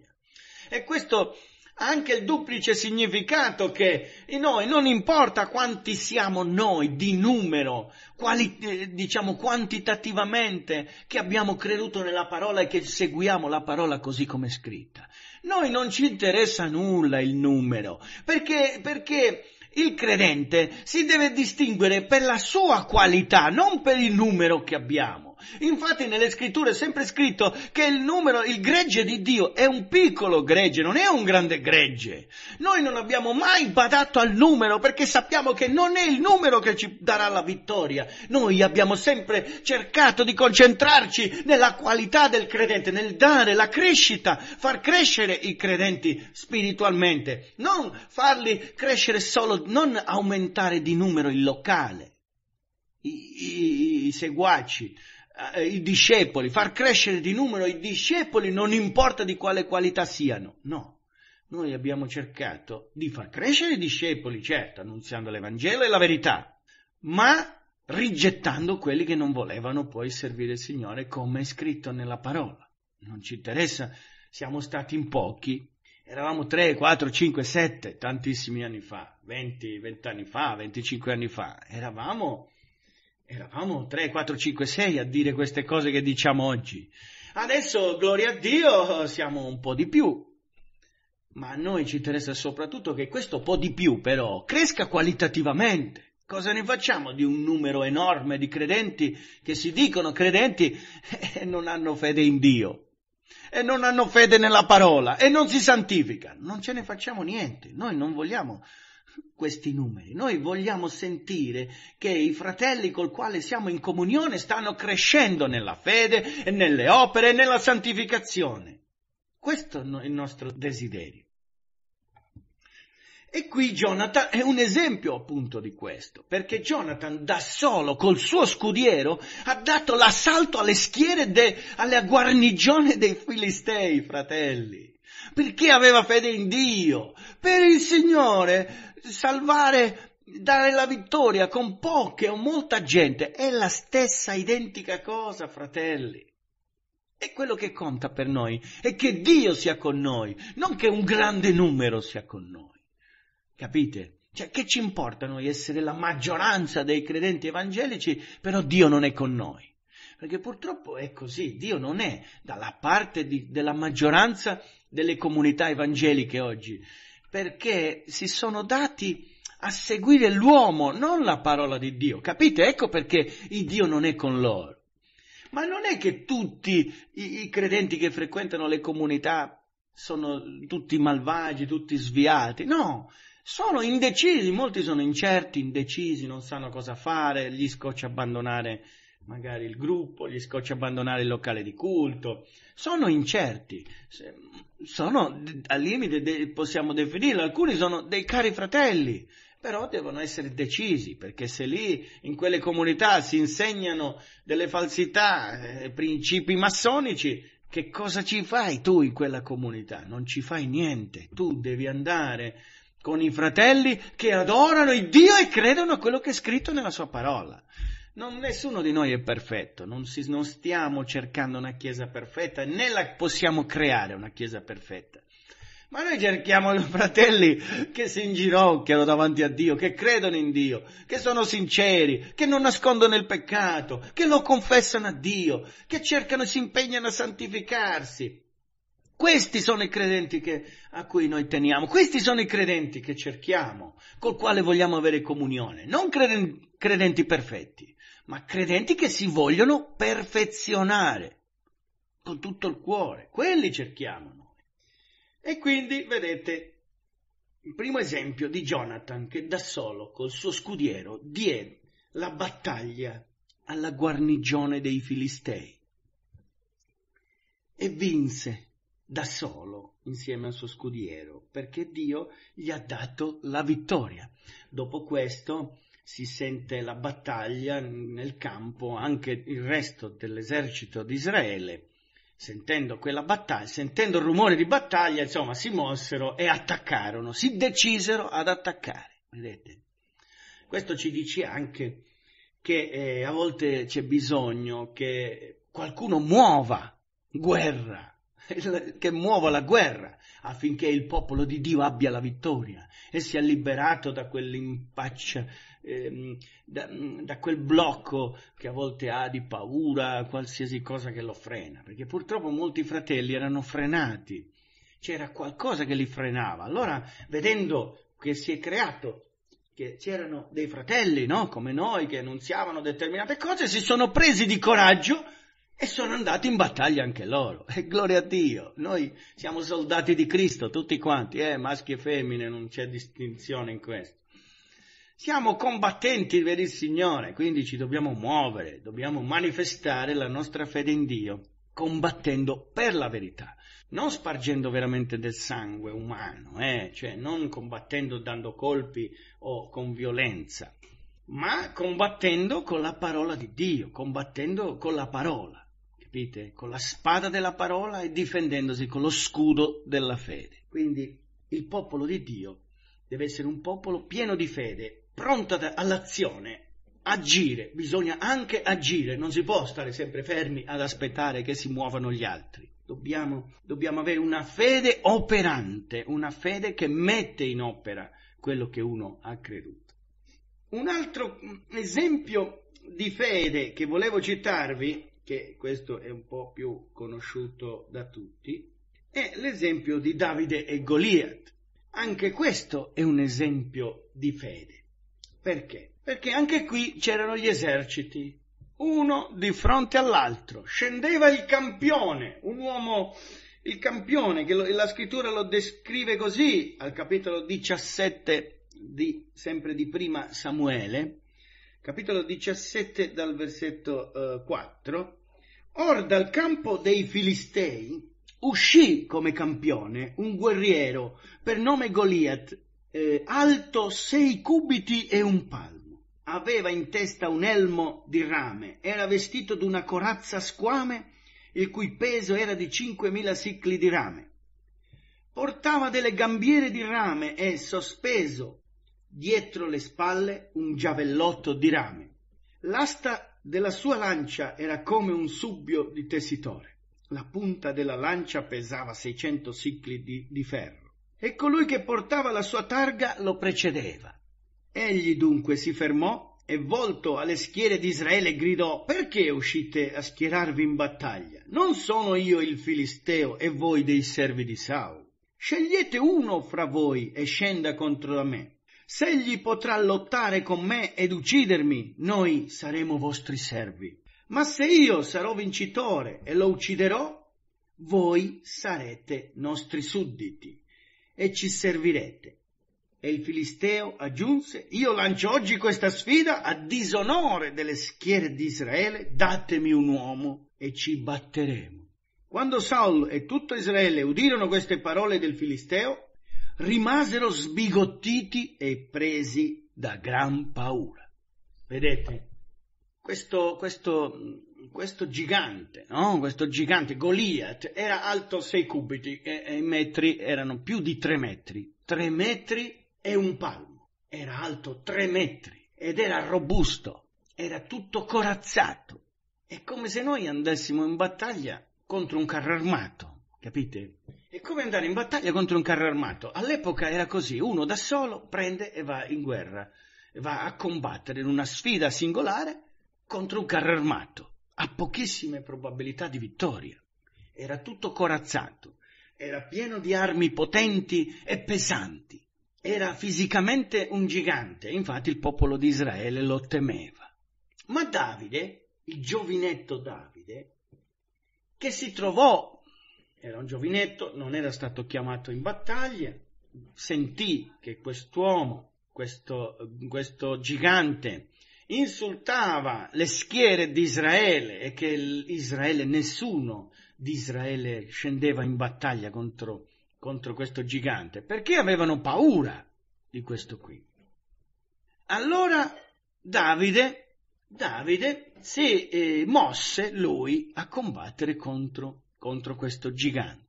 E questo anche il duplice significato che noi non importa quanti siamo noi di numero, quali, eh, diciamo quantitativamente, che abbiamo creduto nella parola e che seguiamo la parola così come è scritta. Noi non ci interessa nulla il numero, perché, perché il credente si deve distinguere per la sua qualità, non per il numero che abbiamo. Infatti nelle scritture è sempre scritto che il numero, il gregge di Dio è un piccolo gregge, non è un grande gregge. Noi non abbiamo mai badato al numero perché sappiamo che non è il numero che ci darà la vittoria. Noi abbiamo sempre cercato di concentrarci nella qualità del credente, nel dare la crescita, far crescere i credenti spiritualmente, non farli crescere solo, non aumentare di numero il locale. I, i, i, seguaci, eh, i discepoli, far crescere di numero i discepoli non importa di quale qualità siano, no. Noi abbiamo cercato di far crescere i discepoli, certo, annunziando l'Evangelo e la verità, ma rigettando quelli che non volevano poi servire il Signore come è scritto nella parola. Non ci interessa, siamo stati in pochi, eravamo 3, 4, 5, 7, tantissimi anni fa, 20, 20 anni fa, 25 anni fa, eravamo Eravamo 3, 4, 5, 6 a dire queste cose che diciamo oggi. Adesso, gloria a Dio, siamo un po' di più. Ma a noi ci interessa soprattutto che questo po' di più, però, cresca qualitativamente. Cosa ne facciamo di un numero enorme di credenti che si dicono credenti e non hanno fede in Dio? E non hanno fede nella parola e non si santificano. Non ce ne facciamo niente. Noi non vogliamo questi numeri. Noi vogliamo sentire che i fratelli col quale siamo in comunione stanno crescendo nella fede e nelle opere e nella santificazione. Questo è il nostro desiderio. E qui Jonathan è un esempio appunto di questo, perché Jonathan da solo, col suo scudiero, ha dato l'assalto alle schiere, de, alla guarnigione dei Filistei, fratelli perché aveva fede in Dio, per il Signore salvare, dare la vittoria con poche o molta gente è la stessa identica cosa, fratelli. E quello che conta per noi è che Dio sia con noi, non che un grande numero sia con noi. Capite? Cioè, che ci importa noi essere la maggioranza dei credenti evangelici, però Dio non è con noi? Perché purtroppo è così, Dio non è dalla parte di, della maggioranza delle comunità evangeliche oggi, perché si sono dati a seguire l'uomo, non la parola di Dio, capite? Ecco perché il Dio non è con loro. Ma non è che tutti i, i credenti che frequentano le comunità sono tutti malvagi, tutti sviati, no, sono indecisi, molti sono incerti, indecisi, non sanno cosa fare, gli scoccia abbandonare magari il gruppo, gli scocci abbandonare il locale di culto, sono incerti, sono al limite, possiamo definirlo, alcuni sono dei cari fratelli, però devono essere decisi, perché se lì in quelle comunità si insegnano delle falsità, eh, principi massonici, che cosa ci fai tu in quella comunità? Non ci fai niente, tu devi andare con i fratelli che adorano il Dio e credono a quello che è scritto nella sua parola. Non, nessuno di noi è perfetto, non, si, non stiamo cercando una Chiesa perfetta, né la possiamo creare una Chiesa perfetta. Ma noi cerchiamo fratelli che si inginocchiano davanti a Dio, che credono in Dio, che sono sinceri, che non nascondono il peccato, che lo confessano a Dio, che cercano e si impegnano a santificarsi. Questi sono i credenti che, a cui noi teniamo, questi sono i credenti che cerchiamo, col quale vogliamo avere comunione, non creden- credenti perfetti, ma credenti che si vogliono perfezionare con tutto il cuore. Quelli cerchiamo noi. E quindi vedete il primo esempio di Jonathan che da solo col suo scudiero diede la battaglia alla guarnigione dei Filistei e vinse da solo insieme al suo scudiero perché Dio gli ha dato la vittoria. Dopo questo si sente la battaglia nel campo anche il resto dell'esercito di Israele. Sentendo, quella battaglia, sentendo il rumore di battaglia, insomma, si mossero e attaccarono, si decisero ad attaccare. Vedete? Questo ci dice anche che eh, a volte c'è bisogno che qualcuno muova guerra che muova la guerra affinché il popolo di Dio abbia la vittoria e sia liberato da quell'impaccia, eh, da, da, quel blocco che a volte ha di paura, qualsiasi cosa che lo frena, perché purtroppo molti fratelli erano frenati, c'era qualcosa che li frenava. Allora, vedendo che si è creato che c'erano dei fratelli, no? come noi, che annunziavano determinate cose, si sono presi di coraggio e sono andati in battaglia anche loro. E gloria a Dio, noi siamo soldati di Cristo, tutti quanti, eh, maschi e femmine, non c'è distinzione in questo. Siamo combattenti per il Signore, quindi ci dobbiamo muovere, dobbiamo manifestare la nostra fede in Dio, combattendo per la verità, non spargendo veramente del sangue umano, eh, cioè non combattendo dando colpi o con violenza, ma combattendo con la parola di Dio, combattendo con la parola capite? Con la spada della parola e difendendosi con lo scudo della fede. Quindi il popolo di Dio deve essere un popolo pieno di fede, pronto all'azione, agire, bisogna anche agire, non si può stare sempre fermi ad aspettare che si muovano gli altri. Dobbiamo, dobbiamo avere una fede operante, una fede che mette in opera quello che uno ha creduto. Un altro mm, esempio di fede che volevo citarvi che questo è un po' più conosciuto da tutti, è l'esempio di Davide e Goliath. Anche questo è un esempio di fede. Perché? Perché anche qui c'erano gli eserciti, uno di fronte all'altro. Scendeva il campione, un uomo, il campione, che lo, la scrittura lo descrive così al capitolo 17 di, sempre di prima Samuele, capitolo 17 dal versetto eh, 4 Or dal campo dei Filistei uscì come campione un guerriero per nome Goliath, eh, alto sei cubiti e un palmo. Aveva in testa un elmo di rame, era vestito d'una corazza squame, il cui peso era di 5.000 sicli di rame. Portava delle gambiere di rame e, sospeso dietro le spalle, un giavellotto di rame. L'asta della sua lancia era come un subbio di tessitore. La punta della lancia pesava 600 sicli di, di ferro e colui che portava la sua targa lo precedeva. Egli dunque si fermò e volto alle schiere di Israele gridò Perché uscite a schierarvi in battaglia? Non sono io il Filisteo e voi dei servi di Saul. Scegliete uno fra voi e scenda contro da me. Se egli potrà lottare con me ed uccidermi, noi saremo vostri servi. Ma se io sarò vincitore e lo ucciderò, voi sarete nostri sudditi e ci servirete. E il Filisteo aggiunse, io lancio oggi questa sfida a disonore delle schiere di Israele, datemi un uomo e ci batteremo. Quando Saul e tutto Israele udirono queste parole del Filisteo, rimasero sbigottiti e presi da gran paura. Vedete, questo, questo, questo gigante, no? questo gigante Goliath era alto sei cubiti e, e, i metri erano più di tre metri, Tre metri e un palmo, era alto tre metri ed era robusto, era tutto corazzato. È come se noi andassimo in battaglia contro un carro armato, capite? È come andare in battaglia contro un carro armato. All'epoca era così, uno da solo prende e va in guerra, va a combattere in una sfida singolare contro un carro armato, Ha pochissime probabilità di vittoria. Era tutto corazzato, era pieno di armi potenti e pesanti, era fisicamente un gigante, infatti il popolo di Israele lo temeva. Ma Davide, il giovinetto Davide, che si trovò era un giovinetto, non era stato chiamato in battaglia, sentì che quest'uomo, questo, questo gigante, insultava le schiere di Israele e che Israele, nessuno di Israele scendeva in battaglia contro, contro questo gigante, perché avevano paura di questo qui. Allora Davide, Davide si eh, mosse lui a combattere contro contro questo gigante.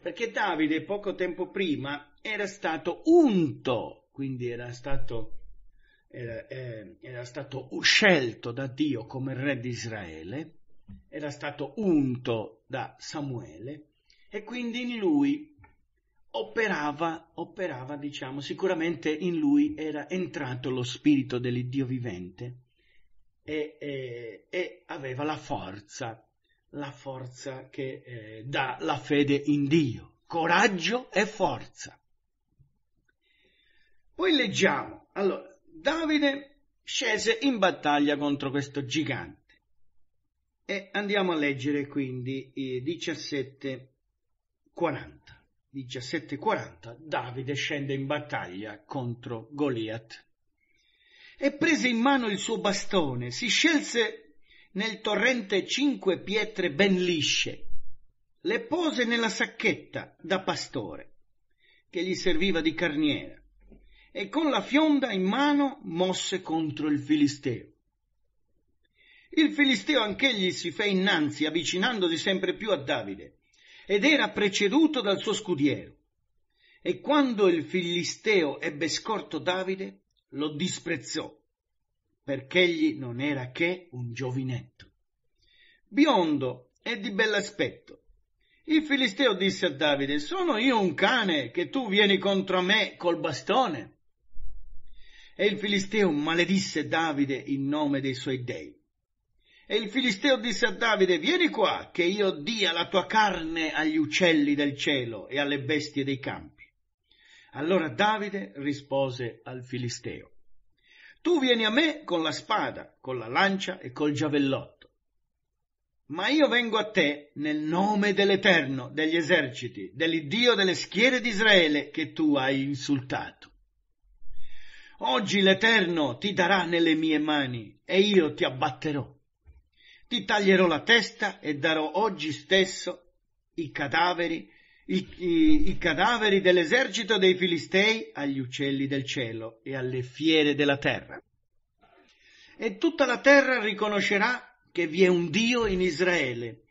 Perché Davide poco tempo prima era stato unto, quindi era stato, era, eh, era stato scelto da Dio come re di Israele, era stato unto da Samuele e quindi in lui operava, operava, diciamo, sicuramente in lui era entrato lo spirito dell'Iddio vivente e, e, e aveva la forza la forza che eh, dà la fede in Dio, coraggio e forza. Poi leggiamo, allora, Davide scese in battaglia contro questo gigante e andiamo a leggere quindi eh, 17.40. 17.40 Davide scende in battaglia contro Goliath. e prese in mano il suo bastone, si scelse nel torrente cinque pietre ben lisce. Le pose nella sacchetta da pastore, che gli serviva di carniera, e con la fionda in mano mosse contro il Filisteo. Il Filisteo anch'egli si fe innanzi, avvicinandosi sempre più a Davide, ed era preceduto dal suo scudiero. E quando il Filisteo ebbe scorto Davide, lo disprezzò perché egli non era che un giovinetto. Biondo e di bell'aspetto. Il Filisteo disse a Davide, sono io un cane che tu vieni contro me col bastone. E il Filisteo maledisse Davide in nome dei suoi dei. E il Filisteo disse a Davide, vieni qua, che io dia la tua carne agli uccelli del cielo e alle bestie dei campi. Allora Davide rispose al Filisteo, tu vieni a me con la spada, con la lancia e col giavellotto. Ma io vengo a te nel nome dell'Eterno, degli eserciti, dell'Iddio delle schiere di Israele che tu hai insultato. Oggi l'Eterno ti darà nelle mie mani e io ti abbatterò. Ti taglierò la testa e darò oggi stesso i cadaveri i, i, i cadaveri dell'esercito dei Filistei agli uccelli del cielo e alle fiere della terra. E tutta la terra riconoscerà che vi è un Dio in Israele.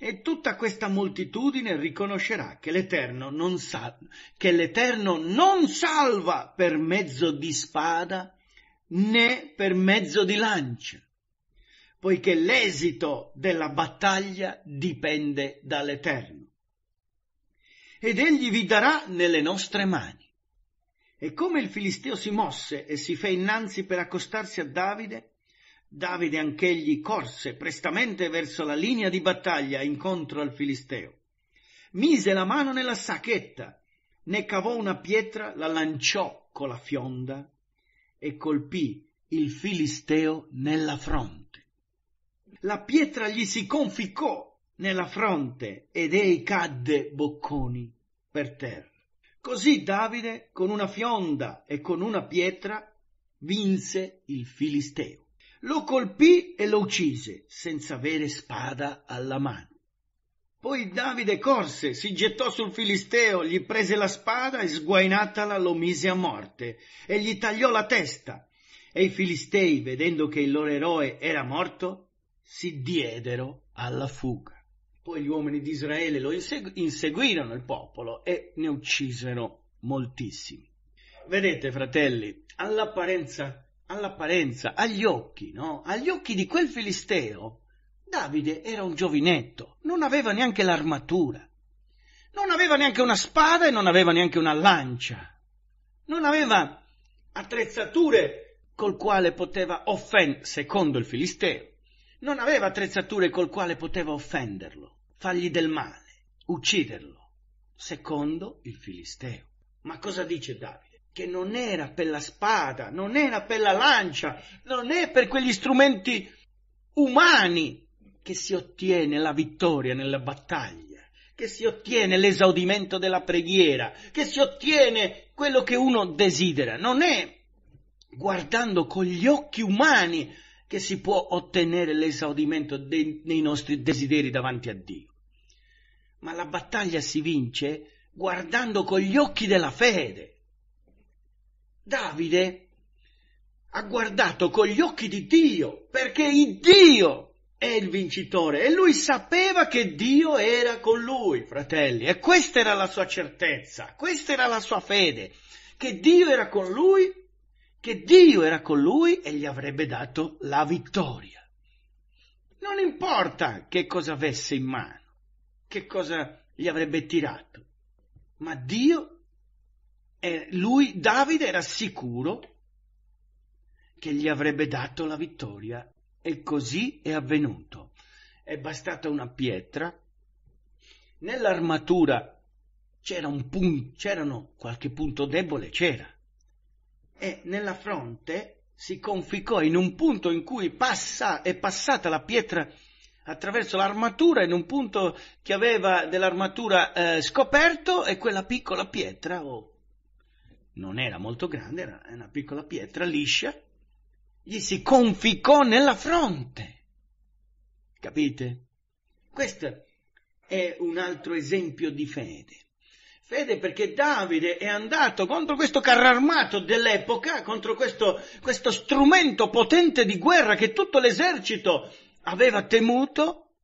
E tutta questa moltitudine riconoscerà che l'Eterno, non sal- che l'Eterno non salva per mezzo di spada né per mezzo di lancia, poiché l'esito della battaglia dipende dall'Eterno ed egli vi darà nelle nostre mani. E come il Filisteo si mosse e si fe innanzi per accostarsi a Davide, Davide anch'egli corse prestamente verso la linea di battaglia incontro al Filisteo. Mise la mano nella sacchetta, ne cavò una pietra, la lanciò con la fionda e colpì il Filisteo nella fronte. La pietra gli si conficcò nella fronte ed ei cadde bocconi per terra. Così Davide con una fionda e con una pietra vinse il Filisteo. Lo colpì e lo uccise senza avere spada alla mano. Poi Davide corse, si gettò sul Filisteo, gli prese la spada e sguainatala lo mise a morte e gli tagliò la testa. E i Filistei, vedendo che il loro eroe era morto, si diedero alla fuga. Poi gli uomini di Israele lo insegu- inseguirono il popolo e ne uccisero moltissimi. Vedete, fratelli, all'apparenza, all'apparenza, agli occhi, no? Agli occhi di quel filisteo, Davide era un giovinetto, non aveva neanche l'armatura, non aveva neanche una spada e non aveva neanche una lancia, non aveva attrezzature col quale poteva offendere, secondo il filisteo, non aveva attrezzature col quale poteva offenderlo fargli del male, ucciderlo. Secondo il Filisteo. Ma cosa dice Davide? Che non era per la spada, non era per la lancia, non è per quegli strumenti umani che si ottiene la vittoria nella battaglia, che si ottiene l'esaudimento della preghiera, che si ottiene quello che uno desidera. Non è guardando con gli occhi umani che si può ottenere l'esaudimento dei, dei nostri desideri davanti a Dio ma la battaglia si vince guardando con gli occhi della fede. Davide ha guardato con gli occhi di Dio, perché il Dio è il vincitore e lui sapeva che Dio era con lui, fratelli, e questa era la sua certezza, questa era la sua fede, che Dio era con lui, che Dio era con lui e gli avrebbe dato la vittoria. Non importa che cosa avesse in mano che cosa gli avrebbe tirato. Ma Dio, eh, lui, Davide, era sicuro che gli avrebbe dato la vittoria. E così è avvenuto. È bastata una pietra. Nell'armatura c'era un punto, c'erano qualche punto debole, c'era. E nella fronte si conficcò in un punto in cui passa, è passata la pietra attraverso l'armatura in un punto che aveva dell'armatura eh, scoperto e quella piccola pietra, oh, non era molto grande, era una piccola pietra liscia, gli si conficcò nella fronte. Capite? Questo è un altro esempio di fede. Fede perché Davide è andato contro questo carro armato dell'epoca, contro questo, questo strumento potente di guerra che tutto l'esercito aveva temuto,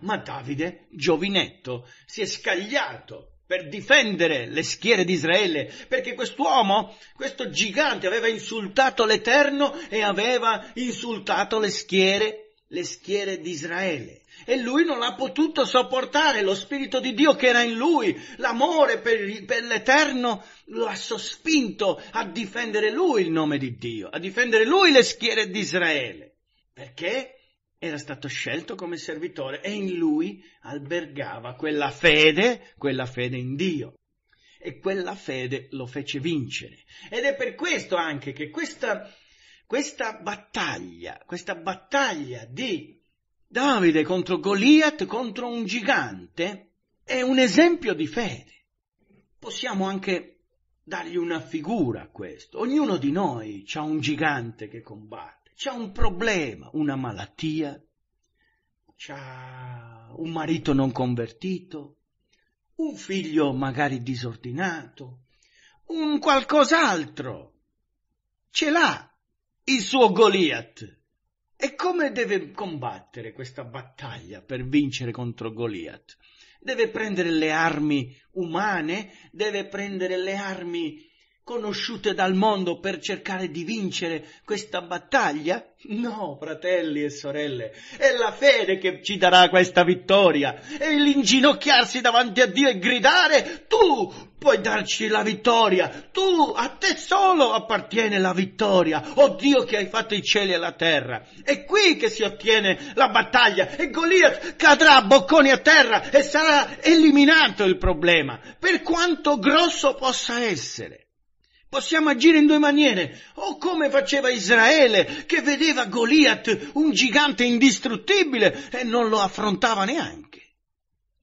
ma Davide, giovinetto, si è scagliato per difendere le schiere di Israele, perché quest'uomo, questo gigante, aveva insultato l'Eterno e aveva insultato le schiere, le schiere di Israele. E lui non ha potuto sopportare lo Spirito di Dio che era in lui, l'amore per, per l'Eterno lo ha sospinto a difendere lui il nome di Dio, a difendere lui le schiere di Israele. Perché? era stato scelto come servitore e in lui albergava quella fede, quella fede in Dio. E quella fede lo fece vincere. Ed è per questo anche che questa, questa battaglia, questa battaglia di Davide contro Goliath, contro un gigante, è un esempio di fede. Possiamo anche dargli una figura a questo. Ognuno di noi ha un gigante che combatte c'è un problema, una malattia, c'è un marito non convertito, un figlio magari disordinato, un qualcos'altro. Ce l'ha il suo Goliath. E come deve combattere questa battaglia per vincere contro Goliath? Deve prendere le armi umane, deve prendere le armi conosciute dal mondo per cercare di vincere questa battaglia? No, fratelli e sorelle, è la fede che ci darà questa vittoria, è l'inginocchiarsi davanti a Dio e gridare tu puoi darci la vittoria, tu a te solo appartiene la vittoria, oh Dio che hai fatto i cieli e la terra. È qui che si ottiene la battaglia e Goliath cadrà a bocconi a terra e sarà eliminato il problema, per quanto grosso possa essere. Possiamo agire in due maniere, o come faceva Israele, che vedeva Goliath un gigante indistruttibile, e non lo affrontava neanche.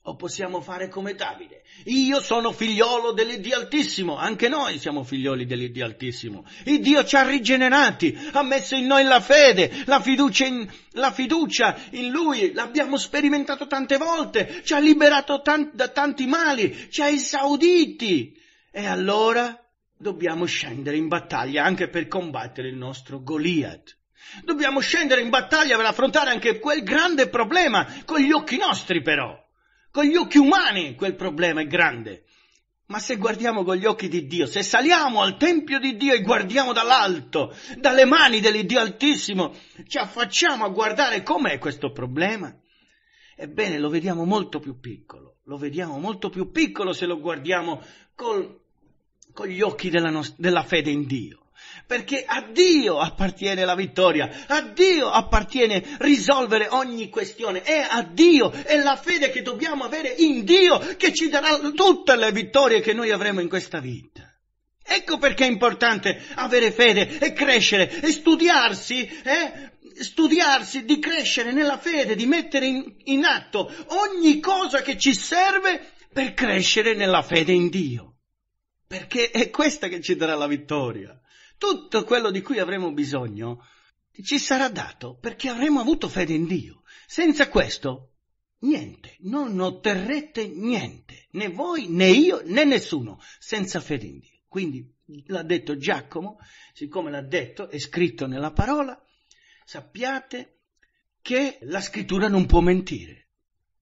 O possiamo fare come Davide. Io sono figliolo dell'Iddio Altissimo, anche noi siamo figlioli dell'Iddio Altissimo. Il Dio ci ha rigenerati, ha messo in noi la fede, la fiducia in, la fiducia in Lui, l'abbiamo sperimentato tante volte, ci ha liberato tan- da tanti mali, ci ha esauditi. E allora dobbiamo scendere in battaglia anche per combattere il nostro Goliath. Dobbiamo scendere in battaglia per affrontare anche quel grande problema, con gli occhi nostri però, con gli occhi umani quel problema è grande. Ma se guardiamo con gli occhi di Dio, se saliamo al Tempio di Dio e guardiamo dall'alto, dalle mani dell'Iddio Altissimo, ci affacciamo a guardare com'è questo problema, ebbene lo vediamo molto più piccolo, lo vediamo molto più piccolo se lo guardiamo col con gli occhi della, nos- della fede in Dio perché a Dio appartiene la vittoria, a Dio appartiene risolvere ogni questione, è a Dio, è la fede che dobbiamo avere in Dio che ci darà tutte le vittorie che noi avremo in questa vita. Ecco perché è importante avere fede e crescere e studiarsi, eh? studiarsi di crescere nella fede, di mettere in, in atto ogni cosa che ci serve per crescere nella fede in Dio perché è questa che ci darà la vittoria. Tutto quello di cui avremo bisogno ci sarà dato perché avremo avuto fede in Dio. Senza questo, niente, non otterrete niente, né voi, né io, né nessuno, senza fede in Dio. Quindi l'ha detto Giacomo, siccome l'ha detto, è scritto nella parola, sappiate che la scrittura non può mentire,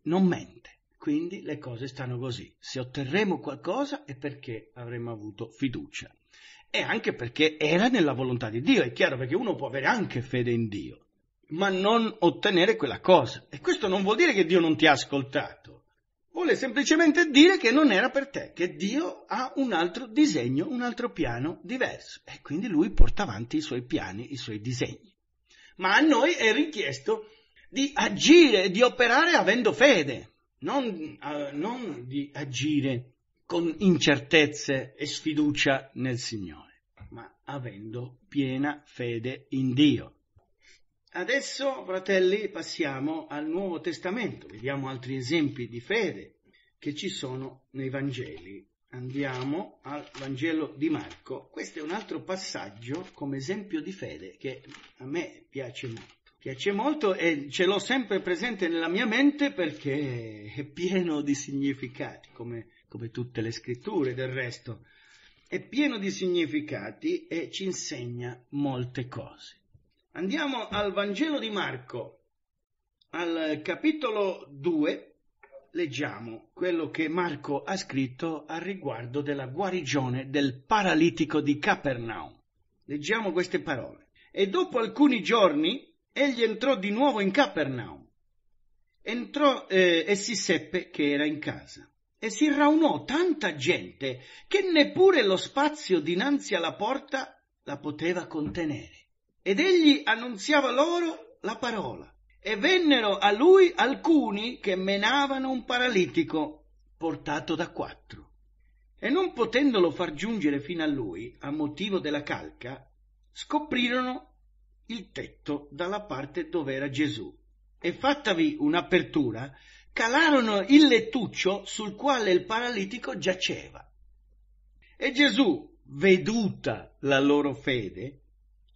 non mente. Quindi le cose stanno così. Se otterremo qualcosa è perché avremmo avuto fiducia. E anche perché era nella volontà di Dio. È chiaro perché uno può avere anche fede in Dio, ma non ottenere quella cosa. E questo non vuol dire che Dio non ti ha ascoltato. Vuole semplicemente dire che non era per te, che Dio ha un altro disegno, un altro piano diverso. E quindi lui porta avanti i suoi piani, i suoi disegni. Ma a noi è richiesto di agire, di operare avendo fede non, eh, non di agire con incertezze e sfiducia nel Signore, ma avendo piena fede in Dio. Adesso, fratelli, passiamo al Nuovo Testamento, vediamo altri esempi di fede che ci sono nei Vangeli. Andiamo al Vangelo di Marco. Questo è un altro passaggio come esempio di fede che a me piace molto piace molto e ce l'ho sempre presente nella mia mente perché è pieno di significati, come, come tutte le scritture del resto. È pieno di significati e ci insegna molte cose. Andiamo al Vangelo di Marco, al capitolo 2, leggiamo quello che Marco ha scritto a riguardo della guarigione del paralitico di Capernaum. Leggiamo queste parole. E dopo alcuni giorni egli entrò di nuovo in Capernaum. Entrò eh, e si seppe che era in casa. E si raunò tanta gente che neppure lo spazio dinanzi alla porta la poteva contenere. Ed egli annunziava loro la parola. E vennero a lui alcuni che menavano un paralitico portato da quattro. E non potendolo far giungere fino a lui, a motivo della calca, scoprirono il tetto dalla parte dove era Gesù e fattavi un'apertura, calarono il lettuccio sul quale il paralitico giaceva. E Gesù, veduta la loro fede,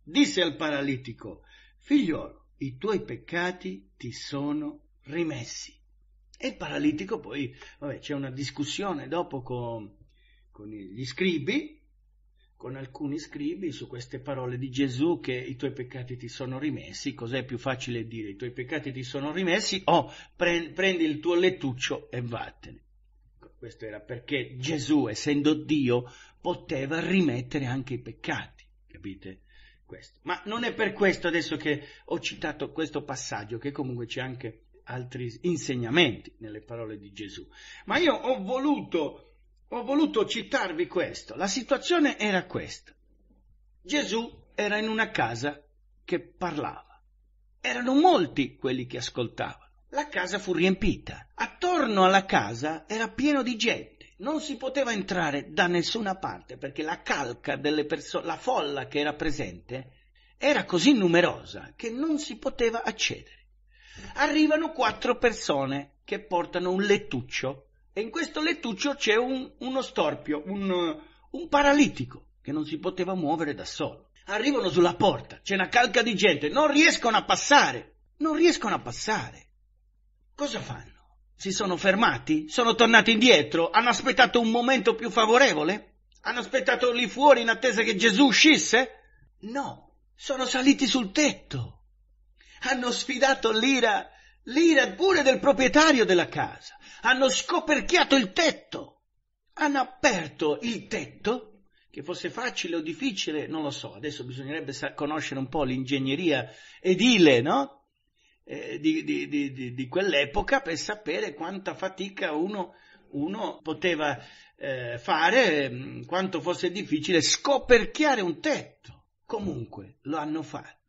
disse al paralitico, figliolo, i tuoi peccati ti sono rimessi. E il paralitico poi, vabbè, c'è una discussione dopo con, con gli scribi, con alcuni scribi su queste parole di Gesù che i tuoi peccati ti sono rimessi, cos'è più facile dire? I tuoi peccati ti sono rimessi o oh, pre- prendi il tuo lettuccio e vattene. Ecco, questo era perché Gesù, essendo Dio, poteva rimettere anche i peccati, capite? Questo. Ma non è per questo adesso che ho citato questo passaggio, che comunque c'è anche altri insegnamenti nelle parole di Gesù. Ma io ho voluto ho voluto citarvi questo. La situazione era questa. Gesù era in una casa che parlava. Erano molti quelli che ascoltavano. La casa fu riempita. Attorno alla casa era pieno di gente. Non si poteva entrare da nessuna parte perché la calca delle persone, la folla che era presente, era così numerosa che non si poteva accedere. Arrivano quattro persone che portano un lettuccio e in questo lettuccio c'è un, uno storpio, un, un paralitico che non si poteva muovere da solo. Arrivano sulla porta, c'è una calca di gente, non riescono a passare, non riescono a passare. Cosa fanno? Si sono fermati? Sono tornati indietro? Hanno aspettato un momento più favorevole? Hanno aspettato lì fuori in attesa che Gesù uscisse? No, sono saliti sul tetto. Hanno sfidato l'ira, l'ira pure del proprietario della casa hanno scoperchiato il tetto, hanno aperto il tetto, che fosse facile o difficile, non lo so, adesso bisognerebbe conoscere un po' l'ingegneria edile, no? eh, di, di, di, di, quell'epoca per sapere quanta fatica uno, uno poteva eh, fare, mm, quanto fosse difficile scoperchiare un tetto. Comunque lo hanno fatto.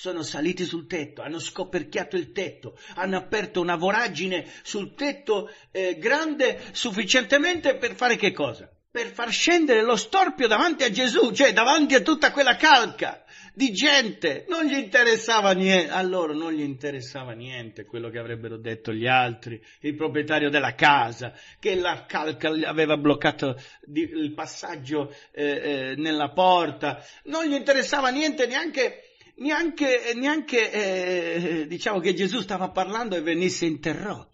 Sono saliti sul tetto, hanno scoperchiato il tetto, hanno aperto una voragine sul tetto eh, grande sufficientemente per fare che cosa? Per far scendere lo storpio davanti a Gesù, cioè davanti a tutta quella calca di gente. Non gli interessava niente, a loro non gli interessava niente quello che avrebbero detto gli altri, il proprietario della casa, che la calca aveva bloccato il passaggio eh, eh, nella porta. Non gli interessava niente neanche neanche, neanche eh, diciamo che Gesù stava parlando e venisse interrotto.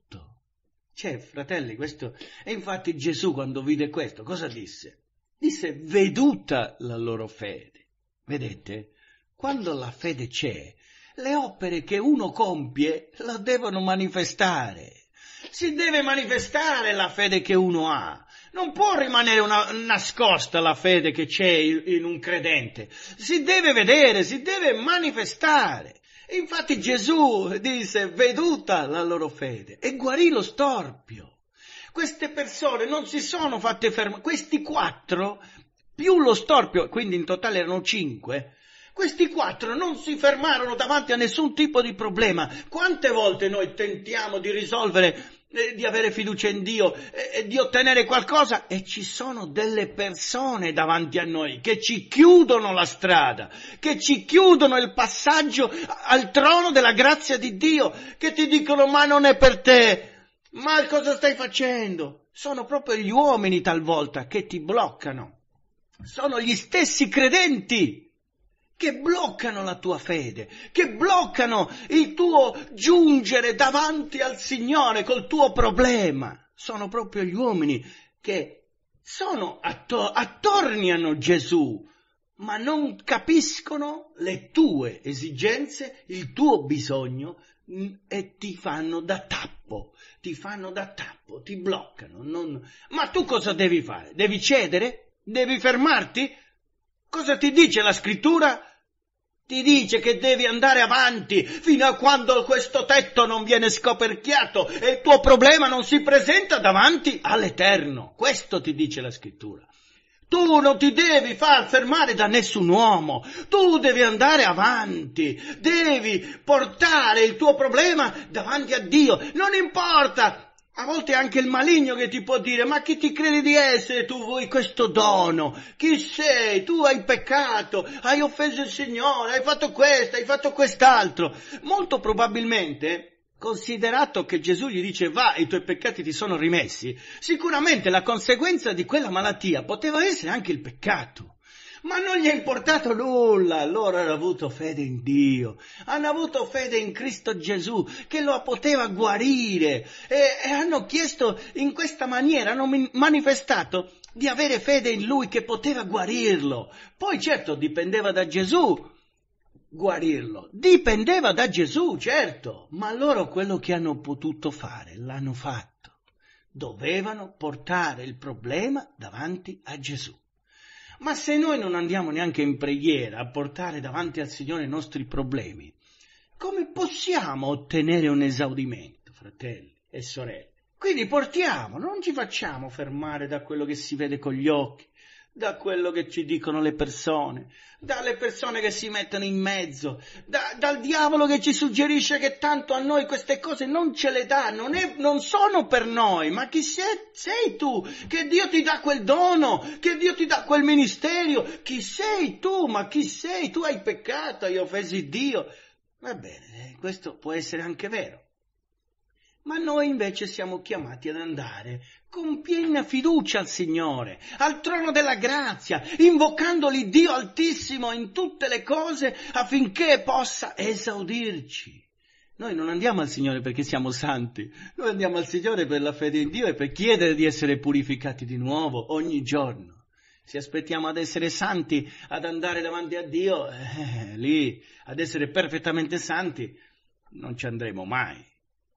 Cioè, fratelli, questo... E infatti Gesù quando vide questo, cosa disse? Disse, veduta la loro fede. Vedete? Quando la fede c'è, le opere che uno compie la devono manifestare si deve manifestare la fede che uno ha. Non può rimanere una, nascosta la fede che c'è in un credente. Si deve vedere, si deve manifestare. Infatti Gesù disse, veduta la loro fede, e guarì lo storpio. Queste persone non si sono fatte fermare, questi quattro, più lo storpio, quindi in totale erano cinque, questi quattro non si fermarono davanti a nessun tipo di problema. Quante volte noi tentiamo di risolvere eh, di avere fiducia in Dio eh, eh, di ottenere qualcosa e ci sono delle persone davanti a noi che ci chiudono la strada, che ci chiudono il passaggio al trono della grazia di Dio, che ti dicono ma non è per te, ma cosa stai facendo? Sono proprio gli uomini talvolta che ti bloccano, sono gli stessi credenti che bloccano la tua fede, che bloccano il tuo giungere davanti al Signore col tuo problema. Sono proprio gli uomini che sono attor- attorniano Gesù, ma non capiscono le tue esigenze, il tuo bisogno mm, e ti fanno da tappo, ti fanno da tappo, ti bloccano. Non... Ma tu cosa devi fare? Devi cedere? Devi fermarti? Cosa ti dice la scrittura? Ti dice che devi andare avanti fino a quando questo tetto non viene scoperchiato e il tuo problema non si presenta davanti all'Eterno. Questo ti dice la scrittura. Tu non ti devi far fermare da nessun uomo, tu devi andare avanti, devi portare il tuo problema davanti a Dio. Non importa a volte è anche il maligno che ti può dire, ma chi ti credi di essere? Tu vuoi questo dono? Chi sei? Tu hai peccato, hai offeso il Signore, hai fatto questo, hai fatto quest'altro. Molto probabilmente, considerato che Gesù gli dice va e i tuoi peccati ti sono rimessi, sicuramente la conseguenza di quella malattia poteva essere anche il peccato ma non gli è importato nulla, loro hanno avuto fede in Dio, hanno avuto fede in Cristo Gesù che lo poteva guarire e, e hanno chiesto in questa maniera, hanno manifestato di avere fede in Lui che poteva guarirlo. Poi certo dipendeva da Gesù guarirlo, dipendeva da Gesù, certo, ma loro quello che hanno potuto fare l'hanno fatto. Dovevano portare il problema davanti a Gesù. Ma se noi non andiamo neanche in preghiera a portare davanti al Signore i nostri problemi, come possiamo ottenere un esaudimento, fratelli e sorelle? Quindi portiamo, non ci facciamo fermare da quello che si vede con gli occhi, da quello che ci dicono le persone, dalle persone che si mettono in mezzo, da, dal diavolo che ci suggerisce che tanto a noi queste cose non ce le dà, non, è, non sono per noi, ma chi sei, sei tu? Che Dio ti dà quel dono, che Dio ti dà quel ministerio, chi sei tu? Ma chi sei? Tu hai peccato, hai offeso Dio. Va bene, eh, questo può essere anche vero. Ma noi invece siamo chiamati ad andare con piena fiducia al Signore, al trono della grazia, invocando l'Iddio Altissimo in tutte le cose affinché possa esaudirci. Noi non andiamo al Signore perché siamo santi, noi andiamo al Signore per la fede in Dio e per chiedere di essere purificati di nuovo ogni giorno. Se aspettiamo ad essere santi, ad andare davanti a Dio, eh, lì, ad essere perfettamente santi, non ci andremo mai.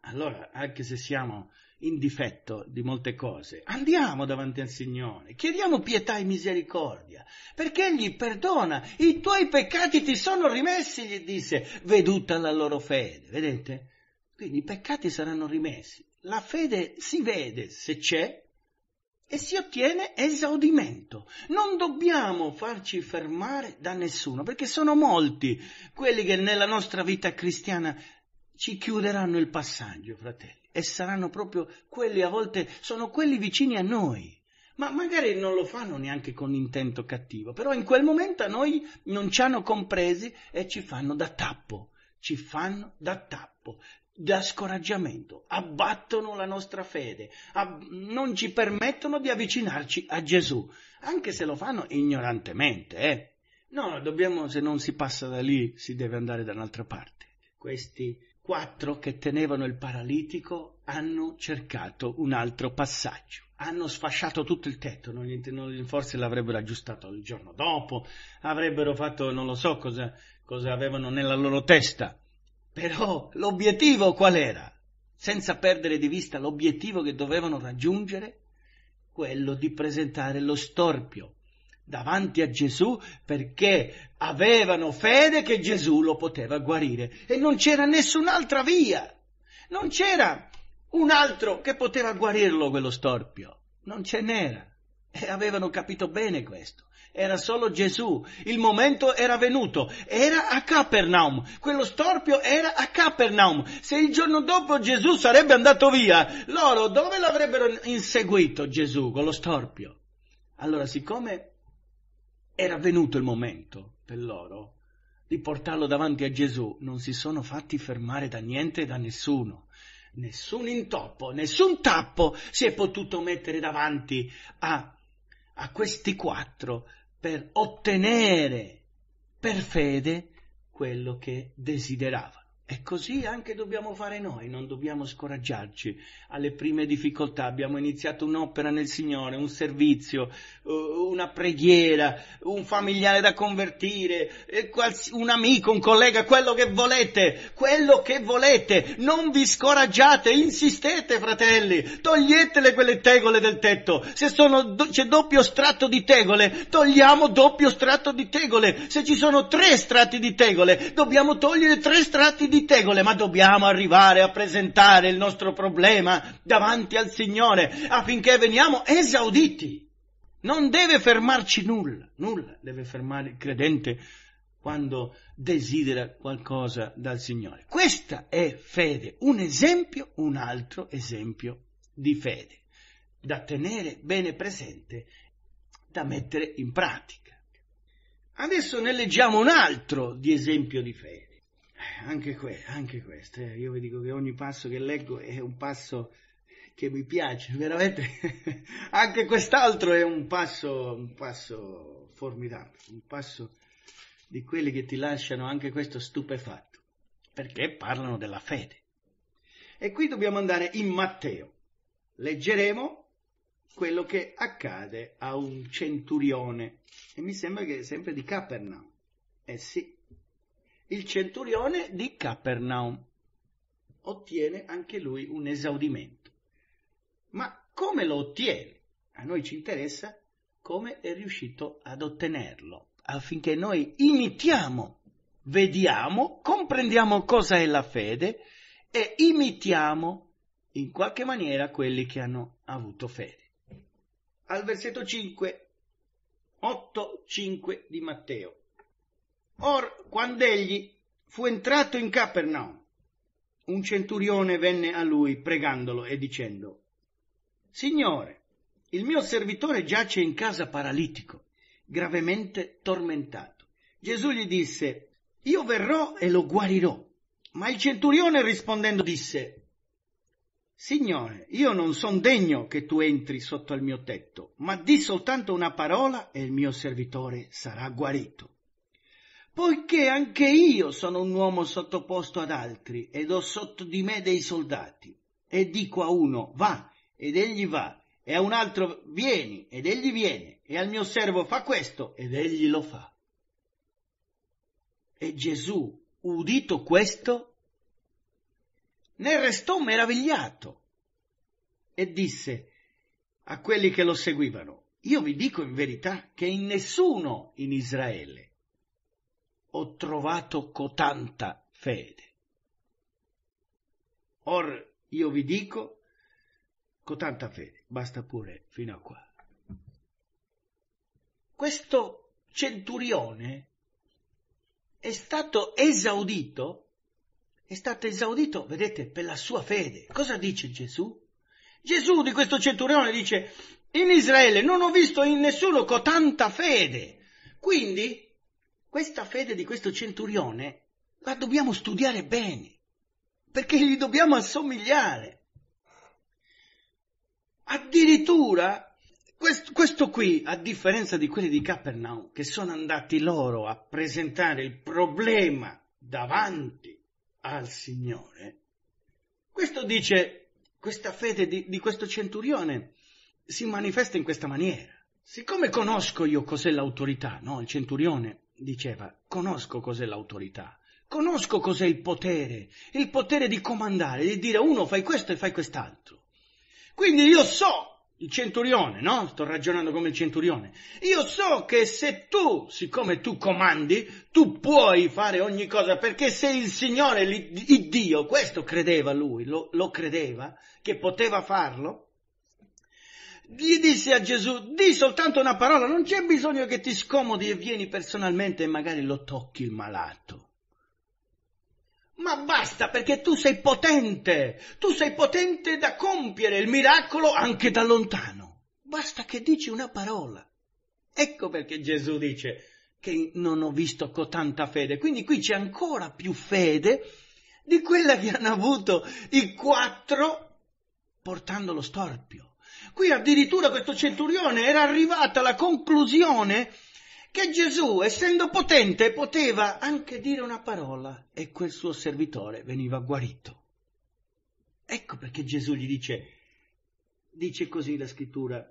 Allora, anche se siamo in difetto di molte cose, andiamo davanti al Signore, chiediamo pietà e misericordia, perché Egli perdona, i tuoi peccati ti sono rimessi, gli disse, veduta la loro fede, vedete? Quindi i peccati saranno rimessi. La fede si vede se c'è e si ottiene esaudimento. Non dobbiamo farci fermare da nessuno, perché sono molti quelli che nella nostra vita cristiana ci chiuderanno il passaggio, fratelli e saranno proprio quelli, a volte sono quelli vicini a noi. Ma magari non lo fanno neanche con intento cattivo, però in quel momento a noi non ci hanno compresi e ci fanno da tappo, ci fanno da tappo, da scoraggiamento, abbattono la nostra fede, ab- non ci permettono di avvicinarci a Gesù, anche se lo fanno ignorantemente. Eh? No, dobbiamo, se non si passa da lì, si deve andare da un'altra parte. Questi quattro che tenevano il paralitico hanno cercato un altro passaggio. Hanno sfasciato tutto il tetto, non, non, forse l'avrebbero aggiustato il giorno dopo, avrebbero fatto non lo so cosa, cosa avevano nella loro testa. Però l'obiettivo qual era? Senza perdere di vista l'obiettivo che dovevano raggiungere, quello di presentare lo storpio davanti a Gesù perché avevano fede che Gesù lo poteva guarire e non c'era nessun'altra via, non c'era un altro che poteva guarirlo quello storpio, non ce n'era e avevano capito bene questo. Era solo Gesù, il momento era venuto, era a Capernaum, quello storpio era a Capernaum. Se il giorno dopo Gesù sarebbe andato via, loro dove l'avrebbero inseguito Gesù con lo storpio? Allora, siccome era venuto il momento per loro di portarlo davanti a Gesù. Non si sono fatti fermare da niente e da nessuno. Nessun intoppo, nessun tappo si è potuto mettere davanti a, a questi quattro per ottenere per fede quello che desiderava. E così anche dobbiamo fare noi, non dobbiamo scoraggiarci alle prime difficoltà. Abbiamo iniziato un'opera nel Signore, un servizio, una preghiera, un familiare da convertire, un amico, un collega, quello che volete, quello che volete. Non vi scoraggiate, insistete fratelli, toglietele quelle tegole del tetto. Se sono, c'è doppio strato di tegole, togliamo doppio strato di tegole. Se ci sono tre strati di tegole, dobbiamo togliere tre strati di tegole di tegole, ma dobbiamo arrivare a presentare il nostro problema davanti al Signore affinché veniamo esauditi. Non deve fermarci nulla, nulla deve fermare il credente quando desidera qualcosa dal Signore. Questa è fede, un esempio, un altro esempio di fede, da tenere bene presente, da mettere in pratica. Adesso ne leggiamo un altro di esempio di fede anche, que- anche questo. Eh. Io vi dico che ogni passo che leggo è un passo che mi piace, veramente. anche quest'altro è un passo, un passo formidabile, un passo di quelli che ti lasciano anche questo stupefatto, perché parlano della fede. E qui dobbiamo andare in Matteo. Leggeremo quello che accade a un centurione, e mi sembra che è sempre di Capernaum. Eh sì, il centurione di Capernaum. Ottiene anche lui un esaudimento. Ma come lo ottiene? A noi ci interessa come è riuscito ad ottenerlo, affinché noi imitiamo, vediamo, comprendiamo cosa è la fede e imitiamo in qualche maniera quelli che hanno avuto fede. Al versetto 5, 8, 5 di Matteo. Or, quando egli fu entrato in Capernaum, un centurione venne a lui pregandolo e dicendo, Signore, il mio servitore giace in casa paralitico, gravemente tormentato. Gesù gli disse, Io verrò e lo guarirò. Ma il centurione rispondendo disse, Signore, io non son degno che tu entri sotto al mio tetto, ma di soltanto una parola e il mio servitore sarà guarito poiché anche io sono un uomo sottoposto ad altri ed ho sotto di me dei soldati. E dico a uno va ed egli va, e a un altro vieni ed egli viene, e al mio servo fa questo ed egli lo fa. E Gesù, udito questo, ne restò meravigliato e disse a quelli che lo seguivano, io vi dico in verità che in nessuno in Israele ho trovato cotanta fede. Or io vi dico, cotanta fede, basta pure fino a qua. Questo centurione è stato esaudito, è stato esaudito, vedete, per la sua fede. Cosa dice Gesù? Gesù di questo centurione dice, in Israele non ho visto in nessuno cotanta fede. Quindi questa fede di questo centurione la dobbiamo studiare bene, perché gli dobbiamo assomigliare. Addirittura questo, questo qui, a differenza di quelli di Capernaum, che sono andati loro a presentare il problema davanti al Signore, questo dice, questa fede di, di questo centurione si manifesta in questa maniera. Siccome conosco io cos'è l'autorità, no? Il centurione diceva, conosco cos'è l'autorità, conosco cos'è il potere, il potere di comandare, di dire a uno fai questo e fai quest'altro. Quindi io so, il centurione, no? Sto ragionando come il centurione. Io so che se tu, siccome tu comandi, tu puoi fare ogni cosa, perché se il Signore, il Dio, questo credeva lui, lo, lo credeva, che poteva farlo, gli disse a Gesù, di soltanto una parola, non c'è bisogno che ti scomodi e vieni personalmente e magari lo tocchi il malato. Ma basta perché tu sei potente, tu sei potente da compiere il miracolo anche da lontano. Basta che dici una parola. Ecco perché Gesù dice che non ho visto cotanta fede. Quindi qui c'è ancora più fede di quella che hanno avuto i quattro portando lo storpio. Qui addirittura questo centurione era arrivato alla conclusione che Gesù, essendo potente, poteva anche dire una parola e quel suo servitore veniva guarito. Ecco perché Gesù gli dice, dice così la scrittura.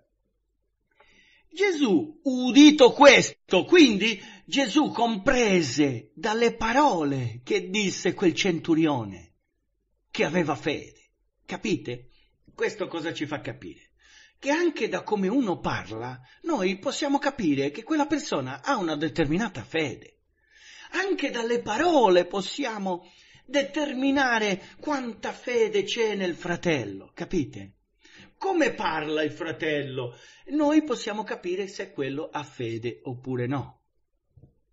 Gesù, udito questo, quindi Gesù comprese dalle parole che disse quel centurione che aveva fede. Capite? Questo cosa ci fa capire? che anche da come uno parla noi possiamo capire che quella persona ha una determinata fede. Anche dalle parole possiamo determinare quanta fede c'è nel fratello, capite? Come parla il fratello? Noi possiamo capire se quello ha fede oppure no.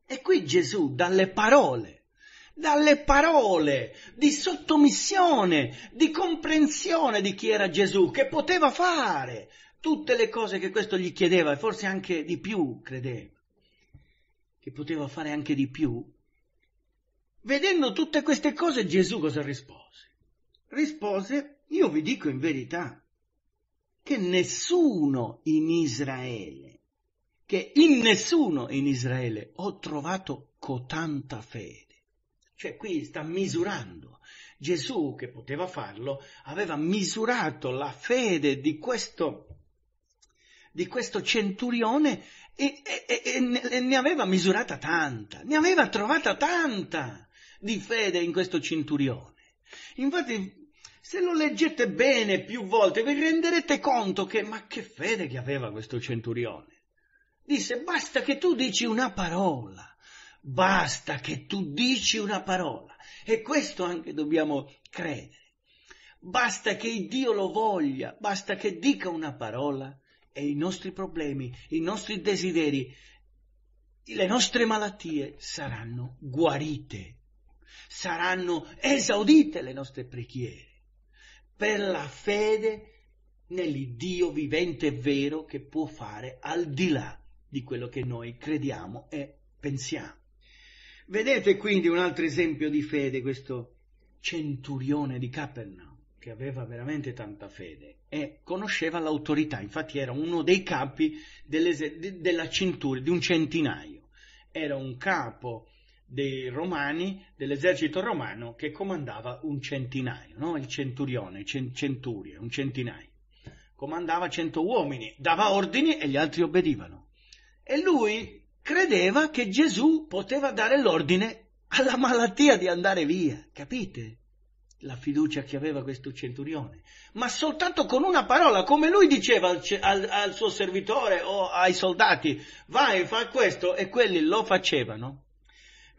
E qui Gesù dalle parole dalle parole di sottomissione, di comprensione di chi era Gesù, che poteva fare tutte le cose che questo gli chiedeva e forse anche di più, credeva, che poteva fare anche di più. Vedendo tutte queste cose Gesù cosa rispose? Rispose, io vi dico in verità, che nessuno in Israele, che in nessuno in Israele ho trovato cotanta fede. Cioè qui sta misurando. Gesù, che poteva farlo, aveva misurato la fede di questo, di questo centurione e, e, e, ne aveva misurata tanta, ne aveva trovata tanta di fede in questo centurione. Infatti, se lo leggete bene più volte, vi renderete conto che, ma che fede che aveva questo centurione. Disse, basta che tu dici una parola Basta che tu dici una parola e questo anche dobbiamo credere. Basta che Dio lo voglia, basta che dica una parola e i nostri problemi, i nostri desideri, le nostre malattie saranno guarite, saranno esaudite le nostre preghiere per la fede nell'Iddio vivente e vero che può fare al di là di quello che noi crediamo e pensiamo. Vedete quindi un altro esempio di fede, questo centurione di Capernaum, che aveva veramente tanta fede e conosceva l'autorità, infatti era uno dei capi della cintura, di un centinaio, era un capo dei romani, dell'esercito romano che comandava un centinaio, no? il centurione, centurie, un centinaio. Comandava cento uomini, dava ordini e gli altri obbedivano. E lui credeva che Gesù poteva dare l'ordine alla malattia di andare via, capite? La fiducia che aveva questo centurione, ma soltanto con una parola, come lui diceva al, al, al suo servitore o ai soldati, vai, fa questo, e quelli lo facevano.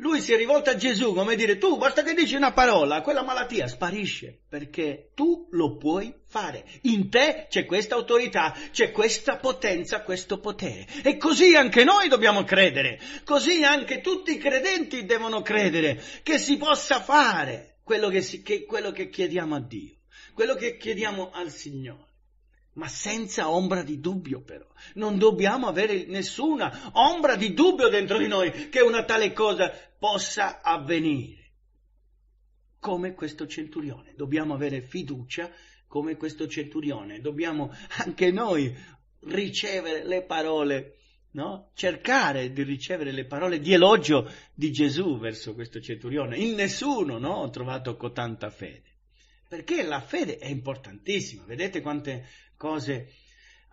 Lui si è rivolto a Gesù come dire tu basta che dici una parola, quella malattia sparisce perché tu lo puoi fare. In te c'è questa autorità, c'è questa potenza, questo potere. E così anche noi dobbiamo credere, così anche tutti i credenti devono credere che si possa fare quello che, si, che, quello che chiediamo a Dio, quello che chiediamo al Signore ma senza ombra di dubbio però. Non dobbiamo avere nessuna ombra di dubbio dentro di noi che una tale cosa possa avvenire. Come questo centurione, dobbiamo avere fiducia come questo centurione, dobbiamo anche noi ricevere le parole, no? cercare di ricevere le parole di elogio di Gesù verso questo centurione. In nessuno no? ho trovato cotanta fede, perché la fede è importantissima, vedete quante cose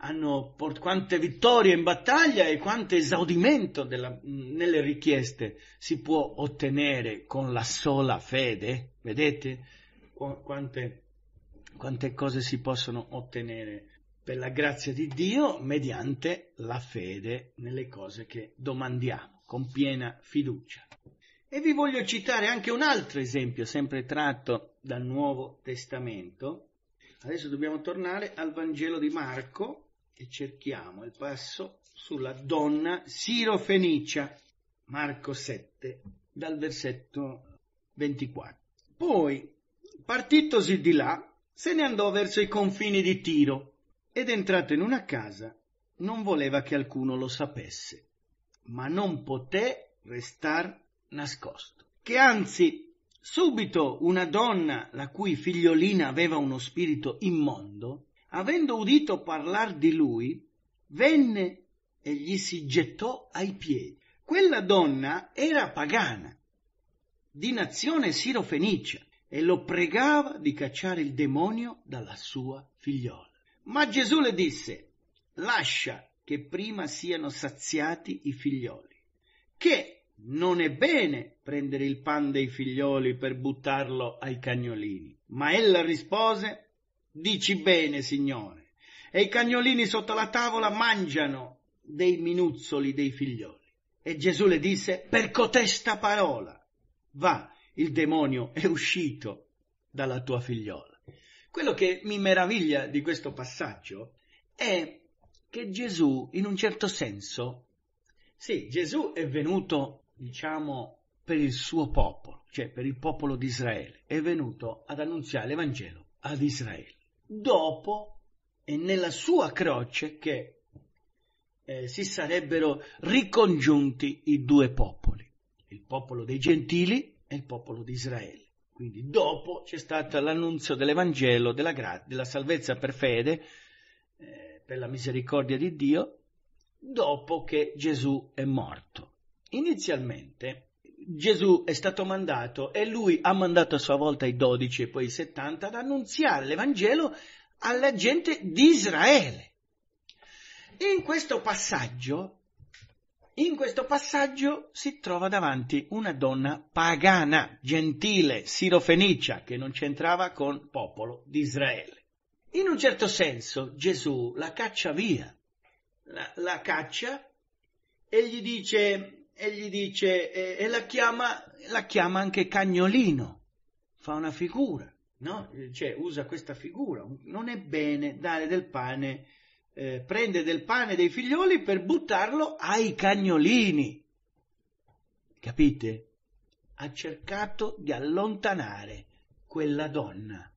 hanno port- quante vittorie in battaglia e quanto esaudimento della, nelle richieste si può ottenere con la sola fede, vedete Qu- quante, quante cose si possono ottenere per la grazia di Dio mediante la fede nelle cose che domandiamo con piena fiducia. E vi voglio citare anche un altro esempio, sempre tratto dal Nuovo Testamento. Adesso dobbiamo tornare al Vangelo di Marco, e cerchiamo il passo sulla donna sirofenicia, Marco 7, dal versetto 24. Poi, partitosi di là, se ne andò verso i confini di Tiro ed entrato in una casa, non voleva che alcuno lo sapesse, ma non poté restar nascosto. Che anzi Subito una donna, la cui figliolina aveva uno spirito immondo, avendo udito parlar di lui, venne e gli si gettò ai piedi. Quella donna era pagana, di nazione sirofenicia, e lo pregava di cacciare il demonio dalla sua figliola. Ma Gesù le disse, lascia che prima siano saziati i figlioli, che non è bene prendere il pan dei figlioli per buttarlo ai cagnolini. Ma ella rispose, Dici bene, Signore. E i cagnolini sotto la tavola mangiano dei minuzzoli dei figlioli. E Gesù le disse, per cotesta parola, va, il demonio è uscito dalla tua figliola. Quello che mi meraviglia di questo passaggio è che Gesù, in un certo senso, sì, Gesù è venuto, diciamo, per il suo popolo, cioè per il popolo di Israele, è venuto ad annunziare l'Evangelo ad Israele dopo e nella sua croce che eh, si sarebbero ricongiunti i due popoli, il popolo dei gentili e il popolo di Israele. Quindi dopo c'è stato l'annunzio dell'Evangelo, della, gra- della salvezza per fede, eh, per la misericordia di Dio, dopo che Gesù è morto. Inizialmente Gesù è stato mandato e lui ha mandato a sua volta i dodici e poi i settanta ad annunziare l'Evangelo alla gente di Israele. In questo passaggio, in questo passaggio si trova davanti una donna pagana, gentile, sirofenicia, che non c'entrava con popolo di Israele. In un certo senso Gesù la caccia via, la, la caccia e gli dice e gli dice, e, e la, chiama, la chiama anche cagnolino, fa una figura, no? Cioè usa questa figura, non è bene dare del pane, eh, prende del pane dei figlioli per buttarlo ai cagnolini. Capite? Ha cercato di allontanare quella donna.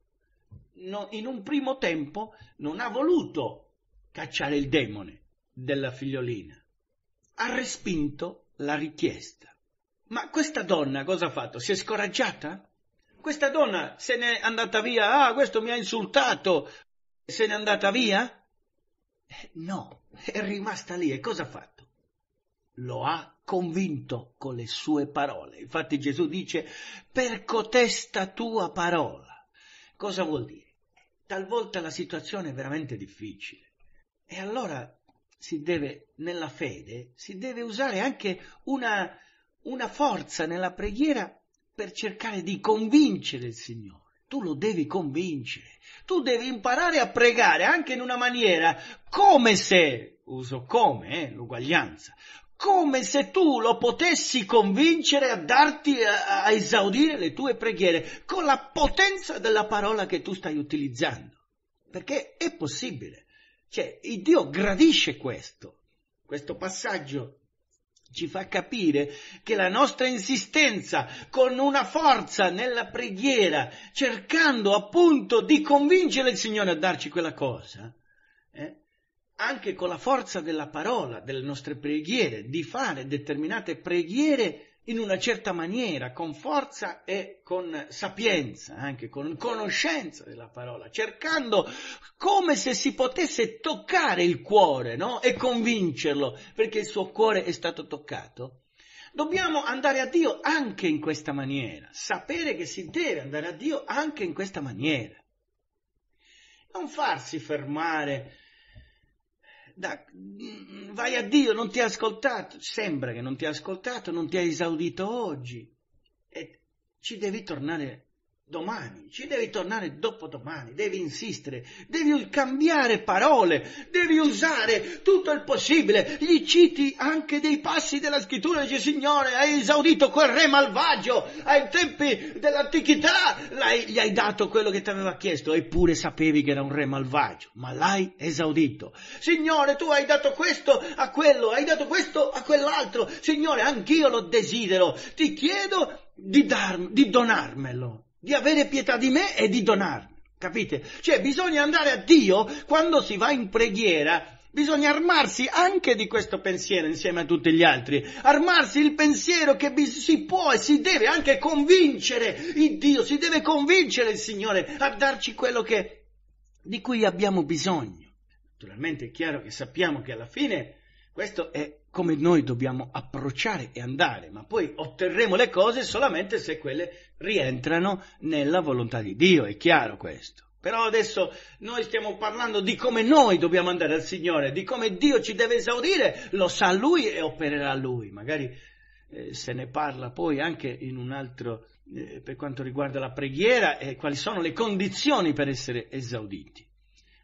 No, in un primo tempo non ha voluto cacciare il demone della figliolina, ha respinto la richiesta. Ma questa donna cosa ha fatto? Si è scoraggiata? Questa donna se n'è andata via, ah, questo mi ha insultato, se n'è andata via? Eh, no, è rimasta lì e cosa ha fatto? Lo ha convinto con le sue parole. Infatti Gesù dice, per cotesta tua parola. Cosa vuol dire? Talvolta la situazione è veramente difficile. E allora si deve, nella fede, si deve usare anche una, una forza nella preghiera per cercare di convincere il Signore. Tu lo devi convincere, tu devi imparare a pregare anche in una maniera come se, uso come, eh, l'uguaglianza, come se tu lo potessi convincere a darti, a, a, esaudire le tue preghiere con la potenza della parola che tu stai utilizzando. Perché è possibile. Cioè, Dio gradisce questo. Questo passaggio ci fa capire che la nostra insistenza con una forza nella preghiera, cercando appunto di convincere il Signore a darci quella cosa, eh, anche con la forza della parola, delle nostre preghiere, di fare determinate preghiere in una certa maniera, con forza e con sapienza, anche con conoscenza della parola, cercando come se si potesse toccare il cuore, no? E convincerlo, perché il suo cuore è stato toccato. Dobbiamo andare a Dio anche in questa maniera, sapere che si deve andare a Dio anche in questa maniera. Non farsi fermare da, mm, vai a Dio, non ti ha ascoltato, sembra che non ti ha ascoltato, non ti ha esaudito oggi e ci devi tornare domani, ci devi tornare dopodomani, devi insistere, devi cambiare parole, devi usare tutto il possibile, gli citi anche dei passi della scrittura, dice Signore, hai esaudito quel re malvagio, ai tempi dell'antichità gli hai dato quello che ti aveva chiesto, eppure sapevi che era un re malvagio, ma l'hai esaudito. Signore, tu hai dato questo a quello, hai dato questo a quell'altro, Signore, anch'io lo desidero, ti chiedo di, dar, di donarmelo di avere pietà di me e di donarmi. Capite? Cioè bisogna andare a Dio quando si va in preghiera Bisogna armarsi anche di questo pensiero insieme a tutti gli altri, armarsi il pensiero che si può e si deve anche convincere il Dio, si deve convincere il Signore a darci quello che, di cui abbiamo bisogno. Naturalmente è chiaro che sappiamo che alla fine questo è come noi dobbiamo approcciare e andare, ma poi otterremo le cose solamente se quelle rientrano nella volontà di Dio, è chiaro questo. Però adesso noi stiamo parlando di come noi dobbiamo andare al Signore, di come Dio ci deve esaudire, lo sa Lui e opererà Lui. Magari eh, se ne parla poi anche in un altro, eh, per quanto riguarda la preghiera, e eh, quali sono le condizioni per essere esauditi.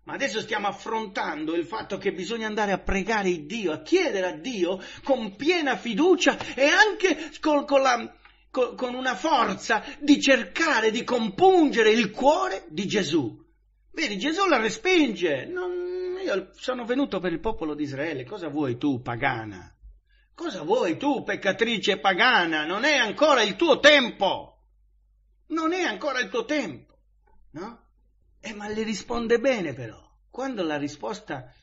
Ma adesso stiamo affrontando il fatto che bisogna andare a pregare Dio, a chiedere a Dio con piena fiducia e anche con, con, la, con, con una forza di cercare di compungere il cuore di Gesù. Vedi, Gesù la respinge. Non, io sono venuto per il popolo di Israele. Cosa vuoi tu, pagana? Cosa vuoi tu, peccatrice pagana? Non è ancora il tuo tempo. Non è ancora il tuo tempo, no? Eh, ma le risponde bene però. Quando la risposta,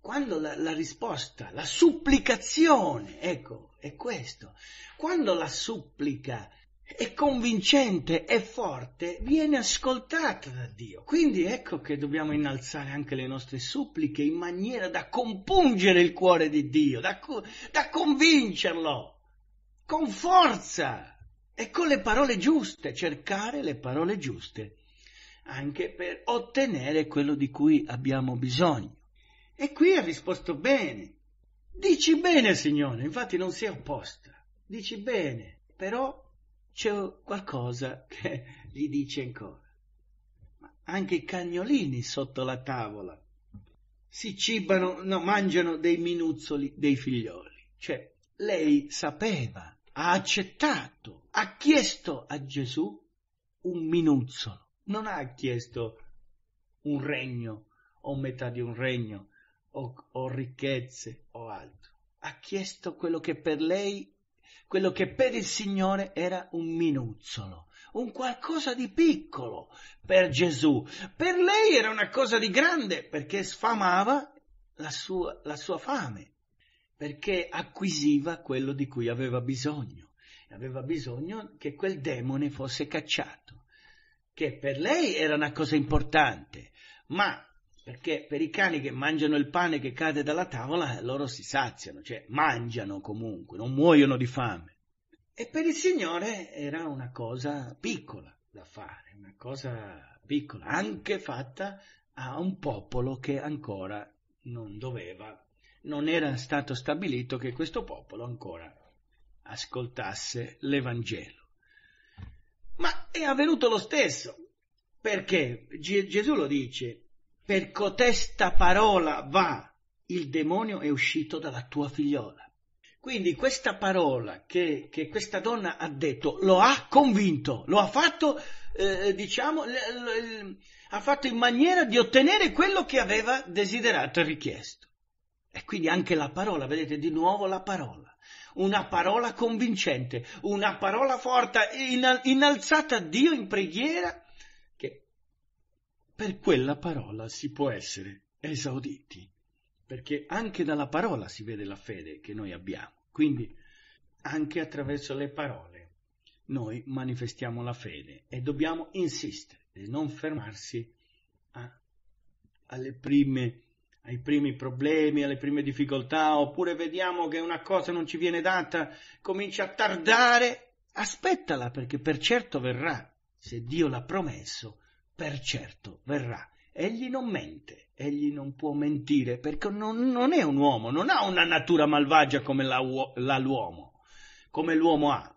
quando la, la risposta, la supplicazione, ecco, è questo. Quando la supplica è convincente, è forte, viene ascoltata da Dio. Quindi ecco che dobbiamo innalzare anche le nostre suppliche in maniera da compungere il cuore di Dio, da, da convincerlo, con forza e con le parole giuste, cercare le parole giuste anche per ottenere quello di cui abbiamo bisogno. E qui ha risposto bene. Dici bene, Signore, infatti non si è opposta. Dici bene, però c'è qualcosa che gli dice ancora. Ma anche i cagnolini sotto la tavola si cibano, no, mangiano dei minuzzoli dei figlioli. Cioè, lei sapeva, ha accettato, ha chiesto a Gesù un minuzzolo non ha chiesto un regno o metà di un regno o, o ricchezze o altro. Ha chiesto quello che per lei, quello che per il Signore era un minuzzolo, un qualcosa di piccolo per Gesù. Per lei era una cosa di grande perché sfamava la sua, la sua fame, perché acquisiva quello di cui aveva bisogno. Aveva bisogno che quel demone fosse cacciato che per lei era una cosa importante, ma perché per i cani che mangiano il pane che cade dalla tavola, loro si saziano, cioè mangiano comunque, non muoiono di fame. E per il Signore era una cosa piccola da fare, una cosa piccola, anche fatta a un popolo che ancora non doveva, non era stato stabilito che questo popolo ancora ascoltasse l'Evangelo. Ma è avvenuto lo stesso, perché G- Gesù lo dice, per cotesta parola va, il demonio è uscito dalla tua figliola. Quindi questa parola che, che questa donna ha detto lo ha convinto, lo ha fatto, eh, diciamo, l- l- l- ha fatto in maniera di ottenere quello che aveva desiderato e richiesto. E quindi anche la parola, vedete di nuovo la parola una parola convincente, una parola forte, innalzata a Dio in preghiera, che per quella parola si può essere esauditi, perché anche dalla parola si vede la fede che noi abbiamo, quindi anche attraverso le parole noi manifestiamo la fede e dobbiamo insistere e non fermarsi a, alle prime ai primi problemi, alle prime difficoltà, oppure vediamo che una cosa non ci viene data, comincia a tardare, aspettala perché per certo verrà. Se Dio l'ha promesso, per certo verrà. Egli non mente, egli non può mentire perché non, non è un uomo, non ha una natura malvagia come la, la, l'uomo, come l'uomo ha.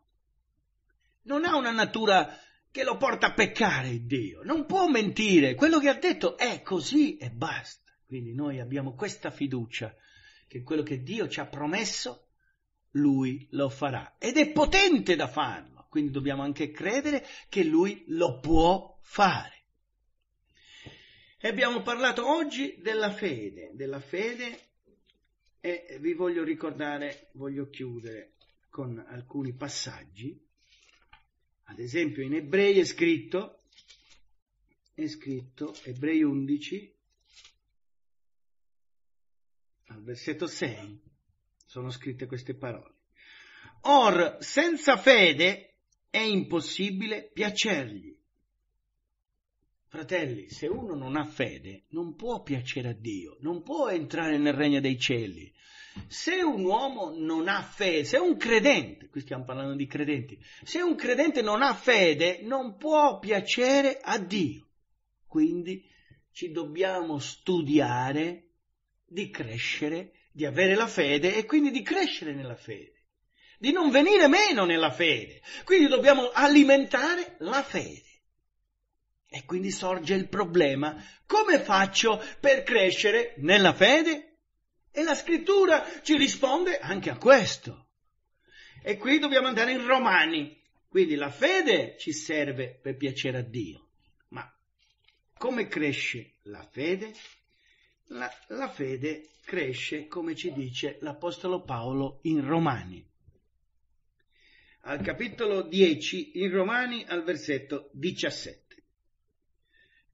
Non ha una natura che lo porta a peccare Dio, non può mentire, quello che ha detto è così e basta. Quindi noi abbiamo questa fiducia che quello che Dio ci ha promesso, Lui lo farà. Ed è potente da farlo, quindi dobbiamo anche credere che Lui lo può fare. E abbiamo parlato oggi della fede, della fede e vi voglio ricordare, voglio chiudere con alcuni passaggi. Ad esempio in Ebrei è scritto, è scritto, Ebrei 11, al versetto 6, sono scritte queste parole. Or senza fede è impossibile piacergli. Fratelli, se uno non ha fede, non può piacere a Dio, non può entrare nel regno dei cieli. Se un uomo non ha fede, se un credente, qui stiamo parlando di credenti, se un credente non ha fede, non può piacere a Dio. Quindi ci dobbiamo studiare di crescere, di avere la fede e quindi di crescere nella fede, di non venire meno nella fede. Quindi dobbiamo alimentare la fede. E quindi sorge il problema, come faccio per crescere nella fede? E la scrittura ci risponde anche a questo. E qui dobbiamo andare in Romani. Quindi la fede ci serve per piacere a Dio. Ma come cresce la fede? la, la fede cresce, come ci dice l'Apostolo Paolo in Romani. Al capitolo 10, in Romani, al versetto 17.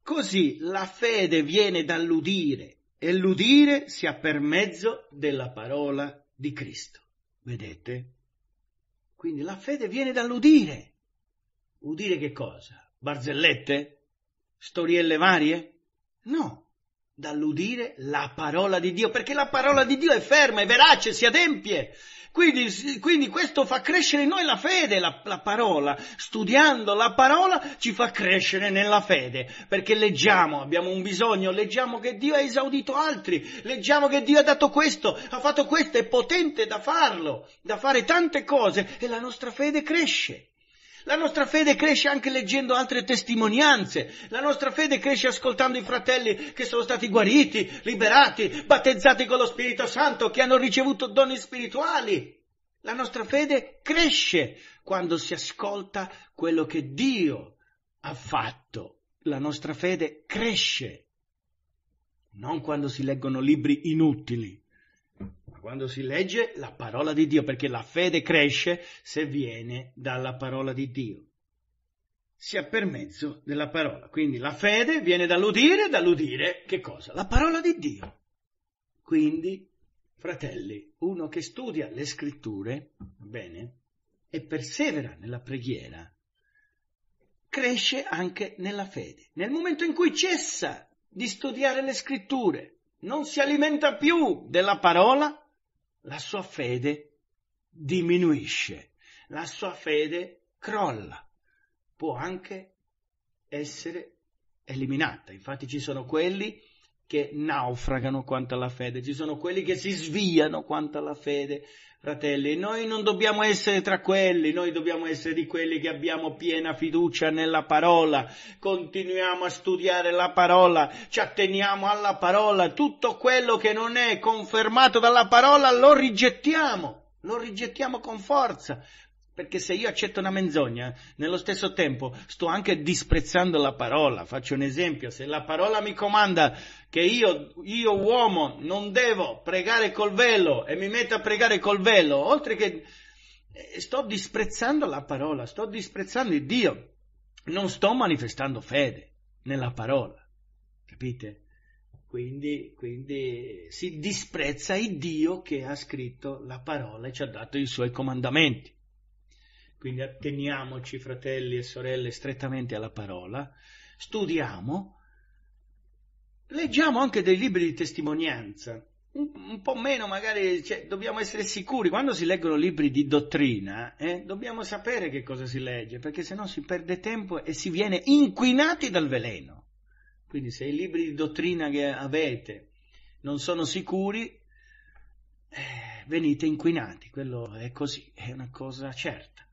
Così la fede viene dall'udire e l'udire sia per mezzo della parola di Cristo. Vedete? Quindi la fede viene dall'udire. Udire che cosa? Barzellette? Storielle varie? No dall'udire la parola di Dio, perché la parola di Dio è ferma, è verace, si adempie. Quindi, quindi questo fa crescere in noi la fede, la, la, parola. Studiando la parola ci fa crescere nella fede, perché leggiamo, abbiamo un bisogno, leggiamo che Dio ha esaudito altri, leggiamo che Dio ha dato questo, ha fatto questo, è potente da farlo, da fare tante cose e la nostra fede cresce. La nostra fede cresce anche leggendo altre testimonianze, la nostra fede cresce ascoltando i fratelli che sono stati guariti, liberati, battezzati con lo Spirito Santo, che hanno ricevuto doni spirituali. La nostra fede cresce quando si ascolta quello che Dio ha fatto. La nostra fede cresce, non quando si leggono libri inutili quando si legge la parola di Dio, perché la fede cresce se viene dalla parola di Dio, sia per mezzo della parola. Quindi la fede viene dall'udire, dall'udire che cosa? La parola di Dio. Quindi, fratelli, uno che studia le scritture, bene, e persevera nella preghiera, cresce anche nella fede. Nel momento in cui cessa di studiare le scritture, non si alimenta più della parola, la sua fede diminuisce, la sua fede crolla, può anche essere eliminata. Infatti ci sono quelli che naufragano quanto alla fede, ci sono quelli che si sviano quanto alla fede, fratelli, noi non dobbiamo essere tra quelli, noi dobbiamo essere di quelli che abbiamo piena fiducia nella parola, continuiamo a studiare la parola, ci atteniamo alla parola, tutto quello che non è confermato dalla parola lo rigettiamo, lo rigettiamo con forza, perché se io accetto una menzogna, nello stesso tempo sto anche disprezzando la parola. Faccio un esempio, se la parola mi comanda che io, io uomo non devo pregare col velo e mi metto a pregare col velo, oltre che eh, sto disprezzando la parola, sto disprezzando il Dio, non sto manifestando fede nella parola, capite? Quindi, quindi si disprezza il Dio che ha scritto la parola e ci ha dato i suoi comandamenti. Quindi atteniamoci, fratelli e sorelle, strettamente alla parola, studiamo, leggiamo anche dei libri di testimonianza, un, un po' meno magari, cioè, dobbiamo essere sicuri, quando si leggono libri di dottrina, eh, dobbiamo sapere che cosa si legge, perché se no si perde tempo e si viene inquinati dal veleno. Quindi se i libri di dottrina che avete non sono sicuri, eh, venite inquinati, quello è così, è una cosa certa.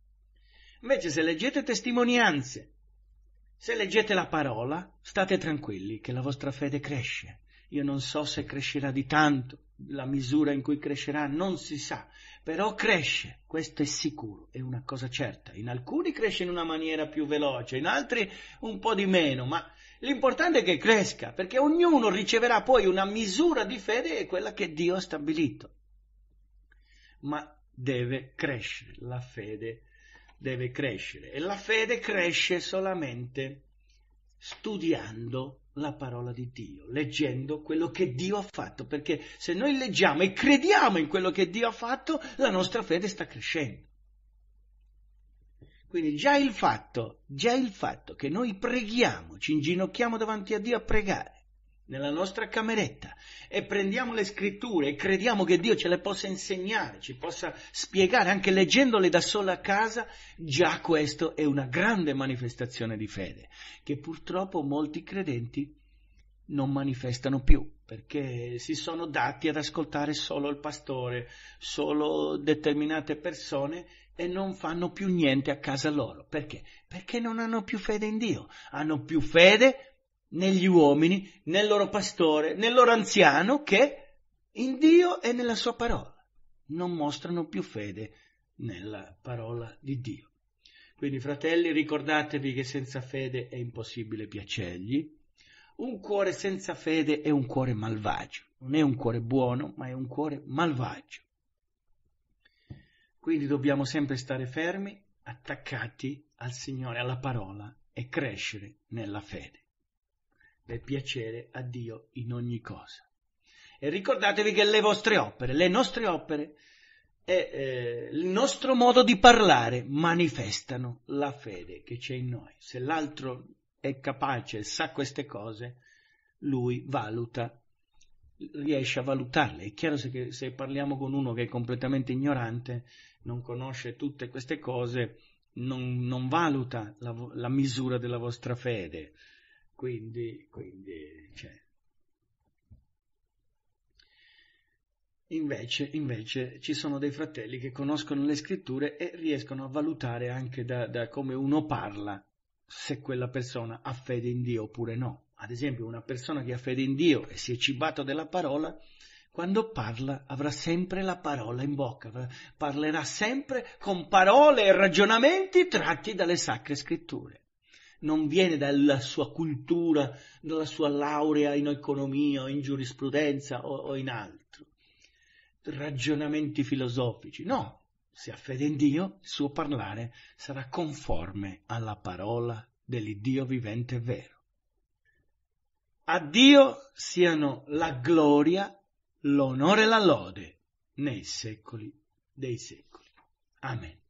Invece se leggete testimonianze, se leggete la parola, state tranquilli che la vostra fede cresce. Io non so se crescerà di tanto, la misura in cui crescerà non si sa, però cresce, questo è sicuro, è una cosa certa. In alcuni cresce in una maniera più veloce, in altri un po' di meno, ma l'importante è che cresca, perché ognuno riceverà poi una misura di fede e quella che Dio ha stabilito. Ma deve crescere la fede deve crescere e la fede cresce solamente studiando la parola di Dio, leggendo quello che Dio ha fatto, perché se noi leggiamo e crediamo in quello che Dio ha fatto, la nostra fede sta crescendo. Quindi già il fatto, già il fatto che noi preghiamo, ci inginocchiamo davanti a Dio a pregare, nella nostra cameretta e prendiamo le scritture e crediamo che Dio ce le possa insegnare, ci possa spiegare, anche leggendole da sola a casa, già questo è una grande manifestazione di fede, che purtroppo molti credenti non manifestano più, perché si sono dati ad ascoltare solo il pastore, solo determinate persone e non fanno più niente a casa loro. Perché? Perché non hanno più fede in Dio, hanno più fede negli uomini, nel loro pastore, nel loro anziano che in Dio e nella sua parola non mostrano più fede nella parola di Dio. Quindi, fratelli, ricordatevi che senza fede è impossibile piacergli. Un cuore senza fede è un cuore malvagio, non è un cuore buono, ma è un cuore malvagio. Quindi dobbiamo sempre stare fermi, attaccati al Signore, alla parola e crescere nella fede per piacere a Dio in ogni cosa. E ricordatevi che le vostre opere, le nostre opere, e eh, il nostro modo di parlare manifestano la fede che c'è in noi. Se l'altro è capace, sa queste cose, lui valuta, riesce a valutarle. È chiaro se, se parliamo con uno che è completamente ignorante, non conosce tutte queste cose, non, non valuta la, la misura della vostra fede. Quindi, quindi cioè. invece, invece, ci sono dei fratelli che conoscono le scritture e riescono a valutare anche da, da come uno parla se quella persona ha fede in Dio oppure no. Ad esempio, una persona che ha fede in Dio e si è cibato della parola, quando parla avrà sempre la parola in bocca, parlerà sempre con parole e ragionamenti tratti dalle sacre scritture non viene dalla sua cultura, dalla sua laurea in economia o in giurisprudenza o, o in altro. Ragionamenti filosofici, no, se ha fede in Dio, il suo parlare sarà conforme alla parola dell'Iddio vivente e vero. A Dio siano la gloria, l'onore e la lode nei secoli dei secoli. Amen.